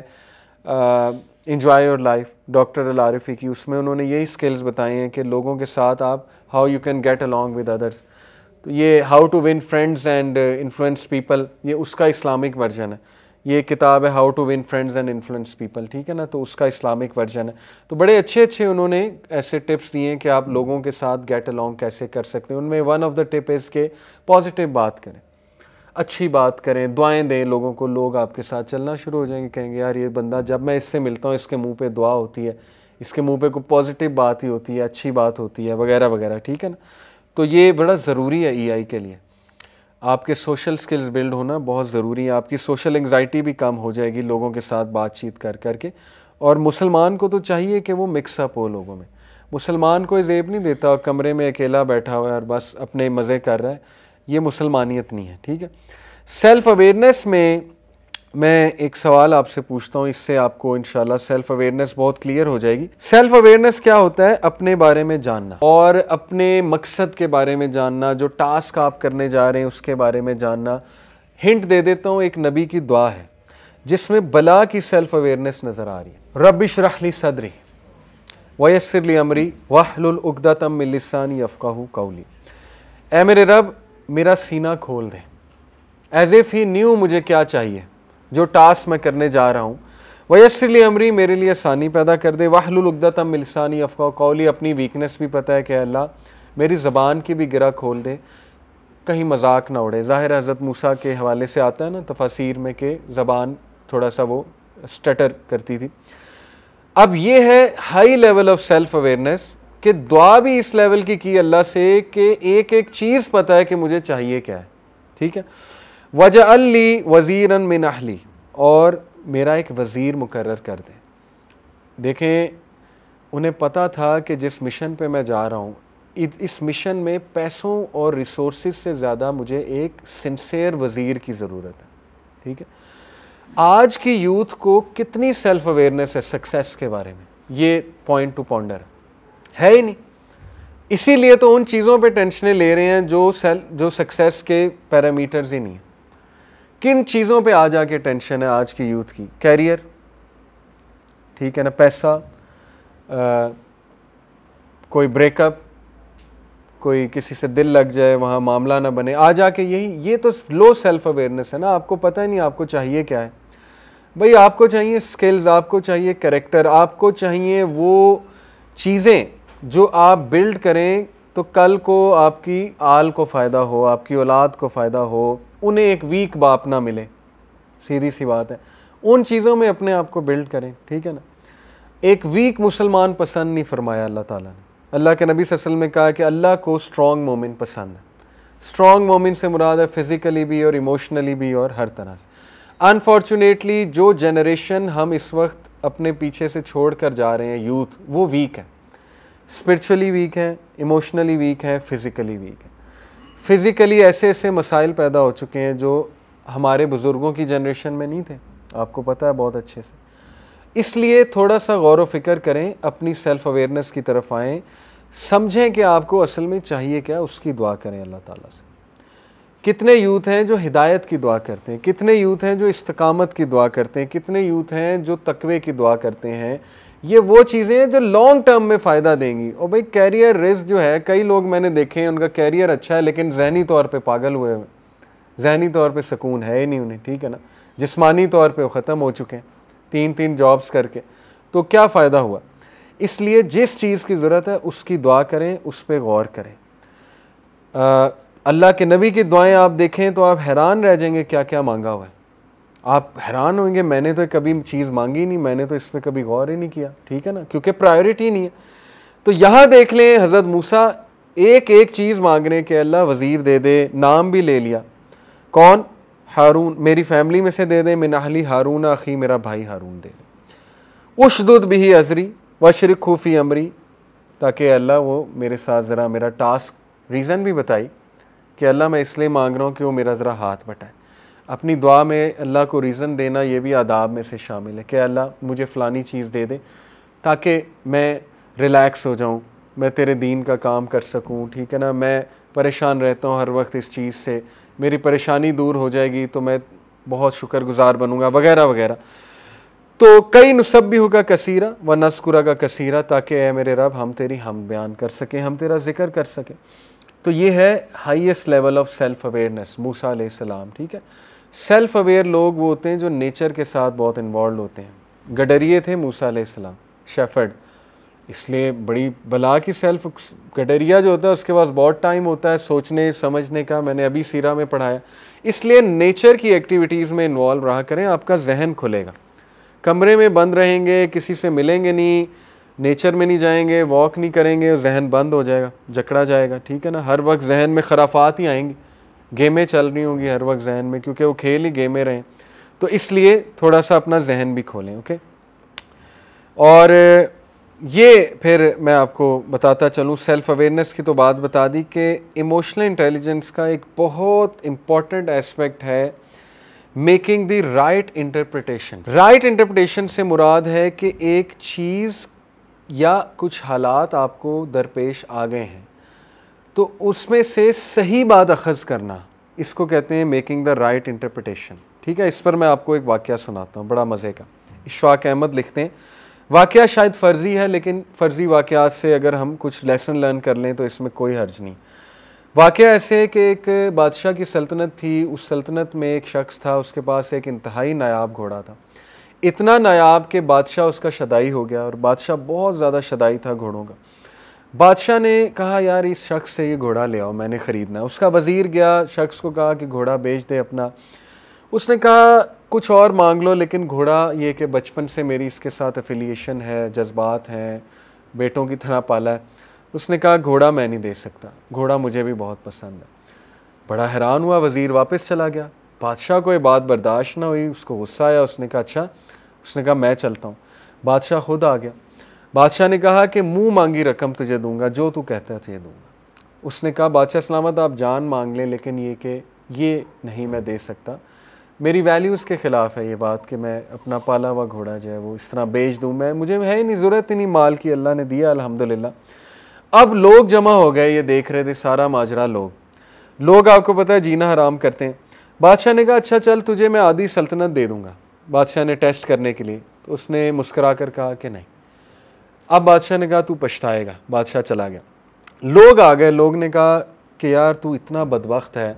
enjoy your life doctor Al Arifi की उसमें उन्होंने यही स्किल्स बताए हैं कि लोगों के साथ आप how you can get along with others तो ये how to win friends and influence people ये उसका इस्लामिक वर्जन है ये किताब है how to win friends and influence people ठीक है ना तो उसका इस्लामिक वर्जन है तो बड़े अच्छे अच्छे उन्होंने ऐसे टिप्स दिए कि आप लोगों के साथ गेट अलॉन्ग कैसे कर सकते हैं उनमें one of the tip is के पॉजिटिव बात करें अच्छी बात करें दुआएं दें लोगों को लोग आपके साथ चलना शुरू हो जाएंगे कहेंगे यार ये बंदा जब मैं इससे मिलता हूँ इसके मुँह पे दुआ होती है इसके मुँह पे कोई पॉजिटिव बात ही होती है अच्छी बात होती है वगैरह वगैरह ठीक है ना तो ये बड़ा ज़रूरी है आई e के लिए आपके सोशल स्किल्स बिल्ड होना बहुत ज़रूरी है आपकी सोशल एंगजाइटी भी कम हो जाएगी लोगों के साथ बातचीत कर कर के और मुसलमान को तो चाहिए कि वो मिक्सअप हो लोगों में मुसलमान को जेब नहीं देता कमरे में अकेला बैठा हुआ है और बस अपने मज़े कर रहा है ये मुसलमानियत नहीं है ठीक है सेल्फ अवेयरनेस में मैं एक सवाल आपसे पूछता हूँ इससे आपको इनशाला सेल्फ अवेयरनेस बहुत क्लियर हो जाएगी सेल्फ अवेयरनेस क्या होता है अपने बारे में जानना और अपने मकसद के बारे में जानना जो टास्क आप करने जा रहे हैं उसके बारे में जानना हिंट दे देता हूँ एक नबी की दुआ है जिसमें बला की सेल्फ अवेयरनेस नज़र आ रही है रबिश रहली सदरी वयसरली अमरी वाहलुलगदा तम मिलसानी कौली ए मेरे रब मेरा सीना खोल दें एज इफ़ ही न्यू मुझे क्या चाहिए जो टास्क मैं करने जा रहा हूँ वयसरली अमरी मेरे लिए आसानी पैदा कर दे वाहलुलगदा मिलसानी अफवा कौली अपनी वीकनेस भी पता है कि अल्लाह मेरी ज़बान की भी गिरा खोल दे कहीं मजाक ना उड़े ज़ाहिर हज़रत मूसा के हवाले से आता है ना तफासिर में कि ज़बान थोड़ा सा वो स्टटर करती थी अब ये है high level of self awareness कि दुआ भी इस लेवल की की अल्लाह से कि एक एक चीज़ पता है कि मुझे चाहिए क्या है ठीक है वज अली वज़ीर मिन अहली और मेरा एक वज़ीर मुकर कर दें देखें उन्हें पता था कि जिस मिशन पे मैं जा रहा हूँ इस मिशन में पैसों और रिसोर्स से ज़्यादा मुझे एक सिंसेर वज़ीर की ज़रूरत है ठीक है आज की यूथ को कितनी सेल्फ अवेयरनेस है सक्सेस के बारे में ये पॉइंट टू पॉन्डर है ही नहीं इसीलिए तो उन चीज़ों पे टेंशनें ले रहे हैं जो सेल जो सक्सेस के पैरामीटर्स ही नहीं हैं किन चीज़ों पे आ जाके टेंशन है आज की यूथ की कैरियर ठीक है ना पैसा आ, कोई ब्रेकअप कोई किसी से दिल लग जाए वहाँ मामला ना बने आ जाके यही ये तो लो सेल्फ अवेयरनेस है ना आपको पता ही नहीं आपको चाहिए क्या है भाई आपको चाहिए स्किल्स आपको चाहिए करेक्टर आपको चाहिए वो चीज़ें जो आप बिल्ड करें तो कल को आपकी आल को फ़ायदा हो आपकी औलाद को फ़ायदा हो उन्हें एक वीक बाप ना मिले सीधी सी बात है उन चीज़ों में अपने आप को बिल्ड करें ठीक है ना एक वीक मुसलमान पसंद नहीं फरमाया अल्लाह ताला ने अल्लाह के नबी वसल्लम ने कहा कि अल्लाह को स्ट्रॉन्ग मोमिन पसंद है स्ट्रॉन्ग मोमिन से मुराद है फिज़िकली भी और इमोशनली भी और हर तरह से अनफॉर्चुनेटली जो जनरेशन हम इस वक्त अपने पीछे से छोड़ कर जा रहे हैं यूथ वो वीक है स्पिरिचुअली वीक है इमोशनली वीक है फिज़िकली वीक है फिज़िकली ऐसे ऐसे मसाइल पैदा हो चुके हैं जो हमारे बुज़ुर्गों की जनरेशन में नहीं थे आपको पता है बहुत अच्छे से इसलिए थोड़ा सा गौर फिक्र करें अपनी सेल्फ अवेयरनेस की तरफ आएँ समझें कि आपको असल में चाहिए क्या उसकी दुआ करें अल्लाह ताला से कितने यूथ हैं जो हिदायत की दुआ करते हैं कितने यूथ हैं जो इस्तकामत की दुआ करते हैं कितने यूथ हैं जो तकवे की दुआ करते हैं ये वो चीज़ें हैं जो लॉन्ग टर्म में फ़ायदा देंगी और भाई कैरियर रिस्क जो है कई लोग मैंने देखे हैं उनका कैरियर अच्छा है लेकिन जहनी तौर पे पागल हुए हैं जहनी तौर पे सुकून है ही नहीं उन्हें ठीक है ना जिस्मानी तौर पे वो ख़त्म हो चुके हैं तीन तीन जॉब्स करके तो क्या फ़ायदा हुआ इसलिए जिस चीज़ की ज़रूरत है उसकी दुआ करें उस पर गौर करें अल्लाह के नबी की दुआएँ आप देखें तो आप हैरान रह जाएंगे क्या क्या मांगा हुआ है आप हैरान होंगे मैंने तो कभी चीज़ मांगी नहीं मैंने तो इसमें कभी गौर ही नहीं किया ठीक है ना क्योंकि प्रायोरिटी नहीं है तो यहाँ देख लें हज़रत मूसा एक एक चीज़ मांगने के अल्लाह वज़ीर दे दे नाम भी ले लिया कौन हारून मेरी फैमिली में से दे दे मिनाहली हारून आखी मेरा भाई हारून दे दे उशदुद भी अजरी व वशरक खूफी अमरी ताकि अल्लाह वो मेरे साथ ज़रा मेरा टास्क रीज़न भी बताई कि अल्लाह मैं इसलिए मांग रहा हूँ कि वो मेरा ज़रा हाथ बटाए अपनी दुआ में अल्लाह को रीज़न देना ये भी आदाब में से शामिल है कि अल्लाह मुझे फ़लानी चीज़ दे दे ताकि मैं रिलैक्स हो जाऊँ मैं तेरे दीन का काम कर सकूँ ठीक है ना मैं परेशान रहता हूँ हर वक्त इस चीज़ से मेरी परेशानी दूर हो जाएगी तो मैं बहुत शुक्रगुजार बनूँगा वगैरह वगैरह तो कई नुसब भी होगा कसीरा व नस्कुरा का कसीरा ताकि ए मेरे रब हम तेरी हम बयान कर सकें हम तेरा ज़िक्र कर सकें तो ये है highest level of self awareness मूसा सलाम ठीक है सेल्फ अवेयर लोग वो होते हैं जो नेचर के साथ बहुत इन्वॉल्व होते हैं गडरिए थे मूसा सलाम शेफर्ड इसलिए बड़ी बला की सेल्फ गडरिया जो होता है उसके पास बहुत टाइम होता है सोचने समझने का मैंने अभी सीरा में पढ़ाया इसलिए नेचर की एक्टिविटीज़ में इन्वॉल्व रहा करें आपका जहन खुलेगा कमरे में बंद रहेंगे किसी से मिलेंगे नहीं नेचर में नहीं जाएंगे वॉक नहीं करेंगे जहन बंद हो जाएगा जकड़ा जाएगा ठीक है ना हर वक्त जहन में खराफात ही आएंगी गेमें चल रही होंगी हर वक्त जहन में क्योंकि वो खेल ही गेमें रहें तो इसलिए थोड़ा सा अपना जहन भी खोलें ओके और ये फिर मैं आपको बताता चलूँ सेल्फ अवेयरनेस की तो बात बता दी कि इमोशनल इंटेलिजेंस का एक बहुत इम्पॉर्टेंट एस्पेक्ट है making the right interpretation right interpretation से मुराद है कि एक चीज़ या कुछ हालात आपको दरपेश आ गए हैं तो उसमें से सही बात अखज़ करना इसको कहते हैं मेकिंग द राइट इंटरप्रटेशन ठीक है इस पर मैं आपको एक वाक्य सुनाता हूँ बड़ा मज़े का इशाक अहमद लिखते हैं वाक़ शायद फ़र्ज़ी है लेकिन फ़र्ज़ी वाक़ात से अगर हम कुछ लेसन लर्न कर लें तो इसमें कोई हर्ज नहीं वाक़ ऐसे है कि एक बादशाह की सल्तनत थी उस सल्तनत में एक शख्स था उसके पास एक इंतहाई नायाब घोड़ा था इतना नायाब कि बादशाह उसका शदाई हो गया और बादशाह बहुत ज़्यादा शदाई था घोड़ों का बादशाह ने कहा यार इस शख्स से ये घोड़ा ले आओ मैंने ख़रीदना उसका वज़ीर गया शख्स को कहा कि घोड़ा बेच दे अपना उसने कहा कुछ और मांग लो लेकिन घोड़ा ये कि बचपन से मेरी इसके साथ एफिलिएशन है जज्बात हैं बेटों की तरह पाला है उसने कहा घोड़ा मैं नहीं दे सकता घोड़ा मुझे भी बहुत पसंद है बड़ा हैरान हुआ वज़ीर वापस चला गया बादशाह को ये बात बर्दाश्त ना हुई उसको गुस्सा आया उसने कहा अच्छा उसने कहा मैं चलता हूँ बादशाह खुद आ गया बादशाह ने कहा कि मुंह मांगी रकम तुझे दूंगा जो तू कहता है तुझे दूंगा उसने कहा बादशाह सलामत आप जान मांग लें लेकिन ये कि ये नहीं मैं दे सकता मेरी वैल्यूज़ के ख़िलाफ़ है ये बात कि मैं अपना पाला हुआ घोड़ा जो है वो इस तरह बेच दूँ मैं मुझे है ही नहीं ज़रूरत ही नहीं माल की अल्लाह ने दिया अल्हम्दुलिल्लाह अब लोग जमा हो गए ये देख रहे थे सारा माजरा लोग लोग आपको पता है जीना हराम करते हैं बादशाह ने कहा अच्छा चल तुझे मैं आधी सल्तनत दे दूँगा बादशाह ने टेस्ट करने के लिए तो उसने मुस्करा कर कहा कि नहीं अब बादशाह ने कहा तू पछताएगा बादशाह चला गया लोग आ गए लोग ने कहा कि यार तू इतना बदबخت है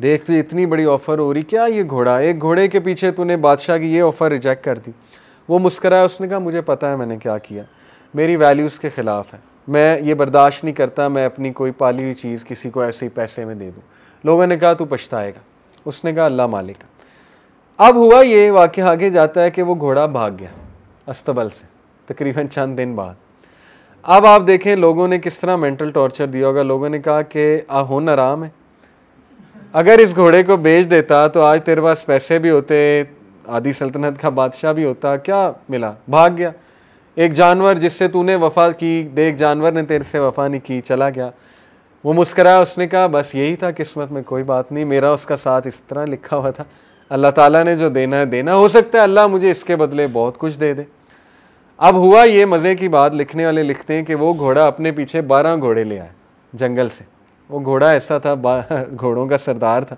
देख तू इतनी बड़ी ऑफ़र हो रही क्या ये घोड़ा एक घोड़े के पीछे तूने बादशाह की ये ऑफ़र रिजेक्ट कर दी वो मुस्कराया उसने कहा मुझे पता है मैंने क्या किया मेरी वैल्यूज़ के ख़िलाफ़ है मैं ये बर्दाश्त नहीं करता मैं अपनी कोई पाली हुई चीज़ किसी को ऐसे ही पैसे में दे दूँ लोगों ने कहा तू पछताएगा उसने कहा अल्लाह मालिक अब हुआ ये वाक्य आगे जाता है कि वो घोड़ा भाग गया अस्तबल से तकरीबन चंद दिन बाद अब आप देखें लोगों ने किस तरह मेंटल टॉर्चर दिया होगा लोगों ने कहा कि आ हुन आराम है अगर इस घोड़े को बेच देता तो आज तेरे पास पैसे भी होते आदि सल्तनत का बादशाह भी होता क्या मिला भाग गया एक जानवर जिससे तूने वफा की देख जानवर ने तेरे से वफा नहीं की चला गया वो मुस्कराया उसने कहा बस यही था किस्मत में कोई बात नहीं मेरा उसका साथ इस तरह लिखा हुआ था अल्लाह ताला ने जो देना है देना हो सकता है अल्लाह मुझे इसके बदले बहुत कुछ दे दे अब हुआ ये मज़े की बात लिखने वाले लिखते हैं कि वो घोड़ा अपने पीछे बारह घोड़े ले आए जंगल से वो घोड़ा ऐसा था घोड़ों का सरदार था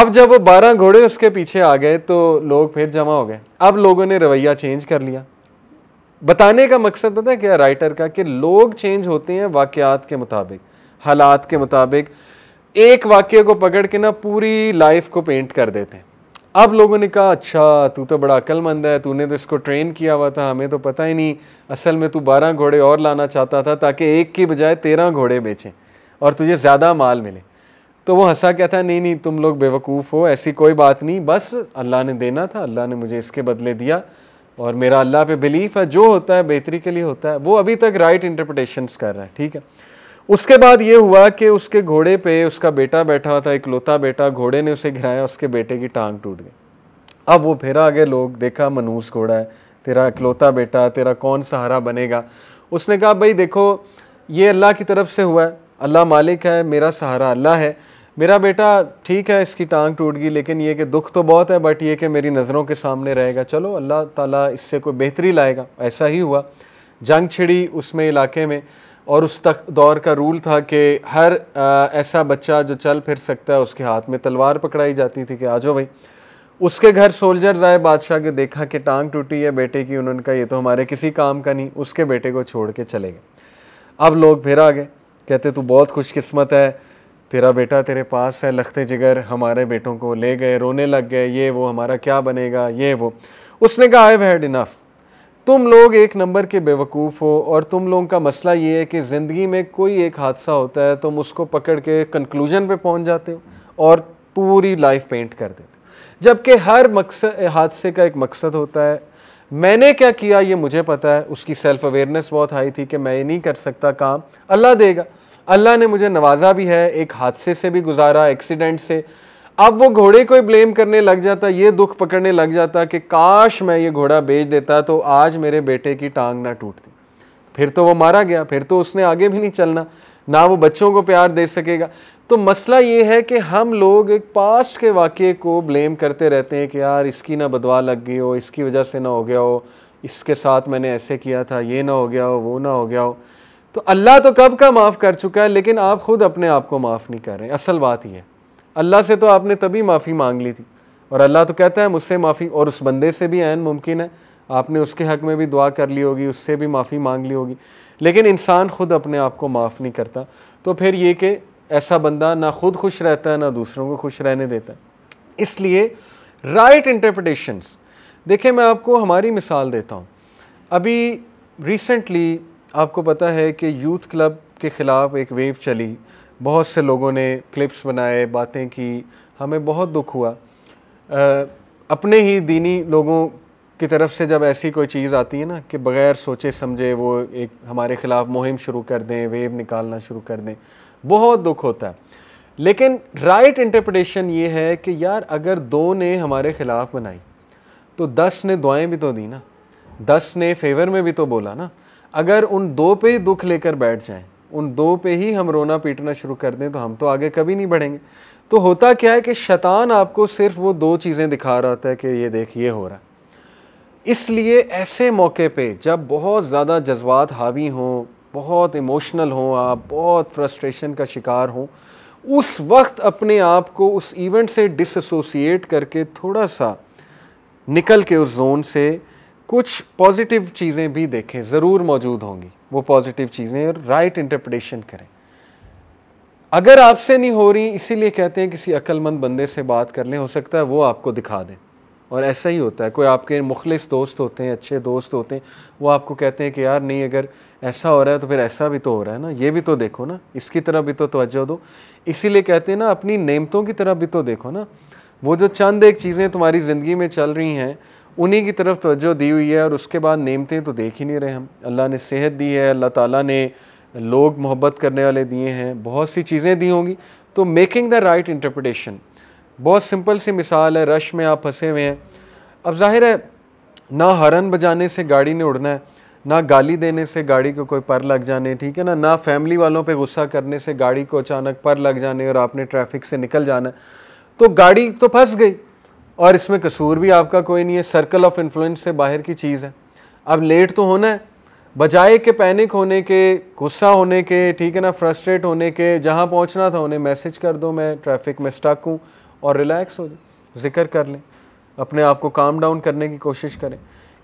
अब जब वो बारह घोड़े उसके पीछे आ गए तो लोग फिर जमा हो गए अब लोगों ने रवैया चेंज कर लिया बताने का मकसद पता है क्या राइटर का कि लोग चेंज होते हैं वाक़ात के मुताबिक हालात के मुताबिक एक वाक्य को पकड़ के ना पूरी लाइफ को पेंट कर देते हैं अब लोगों ने कहा अच्छा तू तो बड़ा अक्लमंद है तूने तो इसको ट्रेन किया हुआ था हमें तो पता ही नहीं असल में तू बारह घोड़े और लाना चाहता था ताकि एक की बजाय तेरह घोड़े बेचें और तुझे ज़्यादा माल मिले तो वो हंसा कहता है नहीं नहीं तुम लोग बेवकूफ़ हो ऐसी कोई बात नहीं बस अल्लाह ने देना था अल्लाह ने मुझे इसके बदले दिया और मेरा अल्लाह पे बिलीफ है जो होता है बेहतरी के लिए होता है वो अभी तक राइट इंटरप्रटेशन कर रहा है ठीक है उसके बाद ये हुआ कि उसके घोड़े पे उसका बेटा बैठा था इकलौता बेटा घोड़े ने उसे घिराया उसके बेटे की टांग टूट गई अब वो फिर आगे लोग देखा मनूस घोड़ा है तेरा इकलौता बेटा तेरा कौन सहारा बनेगा उसने कहा भाई देखो ये अल्लाह की तरफ से हुआ है अल्लाह मालिक है मेरा सहारा अल्लाह है मेरा बेटा ठीक है इसकी टांग टूट गई लेकिन ये कि दुख तो बहुत है बट ये कि मेरी नज़रों के सामने रहेगा चलो अल्लाह ताला इससे कोई बेहतरी लाएगा ऐसा ही हुआ जंग छिड़ी उसमें इलाके में और उस तक दौर का रूल था कि हर आ, ऐसा बच्चा जो चल फिर सकता है उसके हाथ में तलवार पकड़ाई जाती थी कि आ जाओ भाई उसके घर सोल्जर्स आए बादशाह के देखा कि टांग टूटी है बेटे की उन्होंने कहा ये तो हमारे किसी काम का नहीं उसके बेटे को छोड़ के चले गए अब लोग फिर आ गए कहते तू बहुत खुशकिस्मत है तेरा बेटा तेरे पास है लखते जिगर हमारे बेटों को ले गए रोने लग गए ये वो हमारा क्या बनेगा ये वो उसने कहा आई हैड इनफ़ तुम लोग एक नंबर के बेवकूफ़ हो और तुम लोगों का मसला ये है कि ज़िंदगी में कोई एक हादसा होता है तुम उसको पकड़ के कंक्लूजन पे पहुंच जाते हो और पूरी लाइफ पेंट कर देते हो जबकि हर मकसद हादसे का एक मकसद होता है मैंने क्या किया ये मुझे पता है उसकी सेल्फ अवेयरनेस बहुत हाई थी कि मैं ये नहीं कर सकता काम अल्लाह देगा अल्लाह ने मुझे नवाजा भी है एक हादसे से भी गुजारा एक्सीडेंट से अब वो घोड़े को ही ब्लेम करने लग जाता ये दुख पकड़ने लग जाता कि काश मैं ये घोड़ा बेच देता तो आज मेरे बेटे की टांग ना टूटती फिर तो वो मारा गया फिर तो उसने आगे भी नहीं चलना ना वो बच्चों को प्यार दे सकेगा तो मसला ये है कि हम लोग एक पास्ट के वाक़े को ब्लेम करते रहते हैं कि यार इसकी ना बदवा लग गई हो इसकी वजह से ना हो गया हो इसके साथ मैंने ऐसे किया था ये ना हो गया हो वो ना हो गया हो तो अल्लाह तो कब का माफ़ कर चुका है लेकिन आप ख़ुद अपने आप को माफ़ नहीं कर रहे असल बात यह है अल्लाह से तो आपने तभी माफ़ी मांग ली थी और अल्लाह तो कहता है मुझसे माफ़ी और उस बंदे से भी एन मुमकिन है आपने उसके हक़ में भी दुआ कर ली होगी उससे भी माफ़ी मांग ली होगी लेकिन इंसान ख़ुद अपने आप को माफ़ नहीं करता तो फिर ये कि ऐसा बंदा ना खुद खुश रहता है ना दूसरों को खुश रहने देता है इसलिए राइट इंटरप्रटेशंस देखिए मैं आपको हमारी मिसाल देता हूँ अभी रिसेंटली आपको पता है कि यूथ क्लब के ख़िलाफ़ एक वेव चली बहुत से लोगों ने क्लिप्स बनाए बातें की हमें बहुत दुख हुआ अपने ही दीनी लोगों की तरफ से जब ऐसी कोई चीज़ आती है ना कि बग़ैर सोचे समझे वो एक हमारे ख़िलाफ़ मुहिम शुरू कर दें वेव निकालना शुरू कर दें बहुत दुख होता है लेकिन राइट इंटरप्रटेशन ये है कि यार अगर दो ने हमारे ख़िलाफ़ बनाई तो दस ने दुआएं भी तो दी ना दस ने फेवर में भी तो बोला ना अगर उन दो पे ही दुख लेकर बैठ जाएं उन दो पे ही हम रोना पीटना शुरू कर दें तो हम तो आगे कभी नहीं बढ़ेंगे तो होता क्या है कि शैतान आपको सिर्फ वो दो चीज़ें दिखा रहा होता है कि ये देख ये हो रहा है इसलिए ऐसे मौके पे जब बहुत ज़्यादा जज्बात हावी हों बहुत इमोशनल हों आप बहुत फ्रस्ट्रेशन का शिकार हों उस वक्त अपने आप को उस इवेंट से डिसोसिएट करके थोड़ा सा निकल के उस जोन से कुछ पॉजिटिव चीज़ें भी देखें ज़रूर मौजूद होंगी वो पॉजिटिव चीज़ें और राइट इंटरप्रटेशन करें अगर आपसे नहीं हो रही इसीलिए कहते हैं किसी अक्लमंद बंदे से बात कर लें हो सकता है वो आपको दिखा दें और ऐसा ही होता है कोई आपके मुखलिस दोस्त होते हैं अच्छे दोस्त होते हैं वो आपको कहते हैं कि यार नहीं अगर ऐसा हो रहा है तो फिर ऐसा भी तो हो रहा है ना ये भी तो देखो ना इसकी तरफ भी तो तोज्जो दो इसीलिए कहते हैं ना अपनी नेमतों की तरफ भी तो देखो ना वो जो चंद एक चीज़ें तुम्हारी ज़िंदगी में चल रही हैं उन्हीं की तरफ तोज्जो दी हुई है और उसके बाद नेमते तो देख ही नहीं रहे हम अल्लाह ने सेहत दी है अल्लाह ताला ने लोग मोहब्बत करने वाले दिए हैं बहुत सी चीज़ें दी होंगी तो मेकिंग द राइट इंटरप्रटेशन बहुत सिंपल सी मिसाल है रश में आप फंसे हुए हैं अब जाहिर है ना हरन बजाने से गाड़ी ने उड़ना है ना गाली देने से गाड़ी को कोई पर लग जाने ठीक है ना ना फैमिली वालों पे गुस्सा करने से गाड़ी को अचानक पर लग जाने और आपने ट्रैफिक से निकल जाना तो गाड़ी तो फंस गई और इसमें कसूर भी आपका कोई नहीं है सर्कल ऑफ इन्फ्लुएंस से बाहर की चीज़ है अब लेट तो होना है बजाय के पैनिक होने के गुस्सा होने के ठीक है ना फ्रस्ट्रेट होने के जहाँ पहुँचना था उन्हें मैसेज कर दो मैं ट्रैफिक में स्टक हूँ और रिलैक्स हो जाए ज़िक्र कर लें अपने आप को काम डाउन करने की कोशिश करें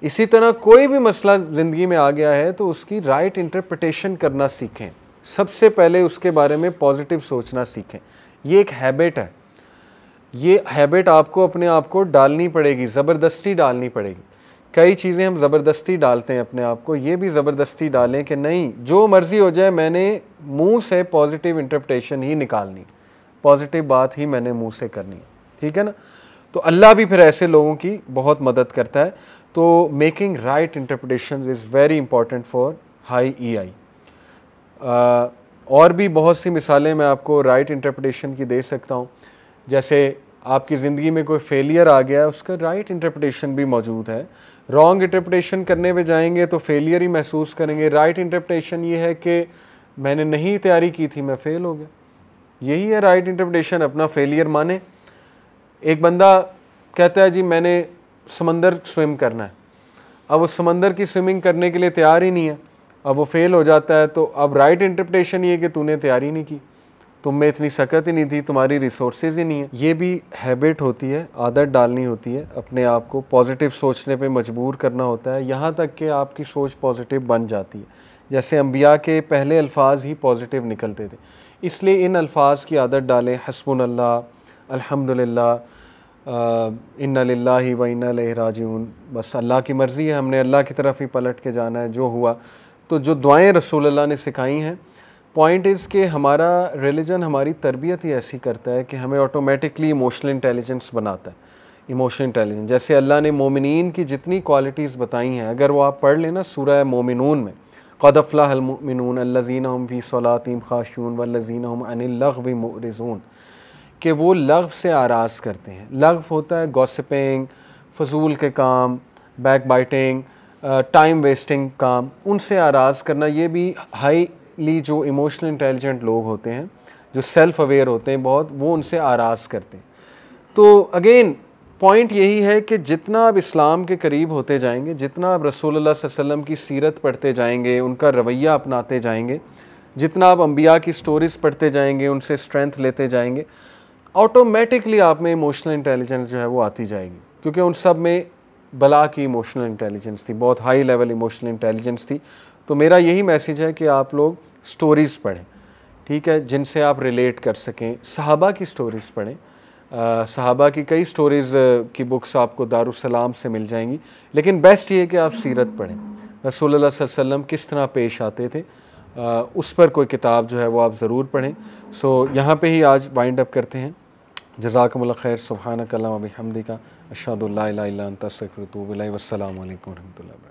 इसी तरह कोई भी मसला ज़िंदगी में आ गया है तो उसकी राइट इंटरप्रटेशन करना सीखें सबसे पहले उसके बारे में पॉजिटिव सोचना सीखें ये एक हैबिट है ये हैबिट आपको अपने आप को डालनी पड़ेगी ज़बरदस्ती डालनी पड़ेगी कई चीज़ें हम ज़बरदस्ती डालते हैं अपने आप को ये भी ज़बरदस्ती डालें कि नहीं जो मर्ज़ी हो जाए मैंने मुंह से पॉजिटिव इंटरप्रटेशन ही निकालनी पॉजिटिव बात ही मैंने मुंह से करनी ठीक है ना तो अल्लाह भी फिर ऐसे लोगों की बहुत मदद करता है तो making right interpretation is very important for high E I और भी बहुत सी मिसालें मैं आपको राइट right इंटरप्रटेशन की दे सकता हूँ जैसे आपकी ज़िंदगी में कोई फेलियर आ गया है उसका राइट इंटरप्रटेशन भी मौजूद है रॉन्ग इंटरप्रटेशन करने में जाएंगे तो फेलियर ही महसूस करेंगे राइट इंटरप्रटेशन ये है कि मैंने नहीं तैयारी की थी मैं फ़ेल हो गया यही है राइट इंटरप्रटेशन अपना फेलियर माने एक बंदा कहता है जी मैंने समंदर स्विम करना है अब वो समंदर की स्विमिंग करने के लिए तैयार ही नहीं है अब वो फेल हो जाता है तो अब राइट इंटरप्रटेशन ये कि तूने तैयारी नहीं की तुम में इतनी सकत ही नहीं थी तुम्हारी रिसोर्सेज ही नहीं है ये भी हैबिट होती है आदत डालनी होती है अपने आप को पॉजिटिव सोचने पे मजबूर करना होता है यहाँ तक कि आपकी सोच पॉजिटिव बन जाती है जैसे अम्बिया के पहले अल्फाज ही पॉजिटिव निकलते थे इसलिए इन अल्फाज की आदत डालें हसबुल्ला अलहमदिल्ला इन्ना लाला व इन्ना राजून बस अल्लाह की मर्ज़ी है हमने अल्लाह की तरफ ही पलट के जाना है जो हुआ तो जो दुआएं अल्लाह ने सिखाई हैं पॉइंट इज़ के हमारा रिलीजन हमारी तरबियत ही ऐसी करता है कि हमें ऑटोमेटिकली इमोशनल इंटेलिजेंस बनाता है इमोशनल इंटेलिजेंस जैसे अल्लाह ने मोमिन की जितनी क्वालिटीज़ बताई हैं अगर वो आप पढ़ लें ना सूर मोमिनून में क़दफ़लामिन लजीन हम भी सलातिम खाशून लजीन हम अनिलगवी मरजून के वो लग से आराज़ करते हैं लग होता है गॉसिपिंग फजूल के काम बैक बाइटिंग टाइम वेस्टिंग काम उनसे आराज़ करना ये भी हाई बेसिकली जो इमोशनल इंटेलिजेंट लोग होते हैं जो सेल्फ अवेयर होते हैं बहुत वो उनसे आराज करते हैं तो अगेन पॉइंट यही है कि जितना आप इस्लाम के करीब होते जाएंगे जितना आप रसूल वसल्लम की सीरत पढ़ते जाएंगे उनका रवैया अपनाते जाएंगे जितना आप अम्बिया की स्टोरीज़ पढ़ते जाएंगे उनसे स्ट्रेंथ लेते जाएंगे ऑटोमेटिकली आप में इमोशनल इंटेलिजेंस जो है वो आती जाएगी क्योंकि उन सब में बला की इमोशनल इंटेलिजेंस थी बहुत हाई लेवल इमोशनल इंटेलिजेंस थी तो मेरा यही मैसेज है कि आप लोग स्टोरीज़ पढ़ें ठीक है जिनसे आप रिलेट कर सकें सहाबा की स्टोरीज़ पढ़ें सहाबा की कई स्टोरीज़ की बुक्स आपको दारुसलाम से मिल जाएंगी लेकिन बेस्ट ये कि आप सीरत पढ़ें रसूल वसम किस तरह पेश आते थे आ, उस पर कोई किताब जो है वो आप ज़रूर पढ़ें सो यहाँ पे ही आज वाइंड अप करते हैं जजाकमल खैर सुबहान अभी हमदी का अशादुल्ला तस्तफ़रतूबल वसलम वरहमल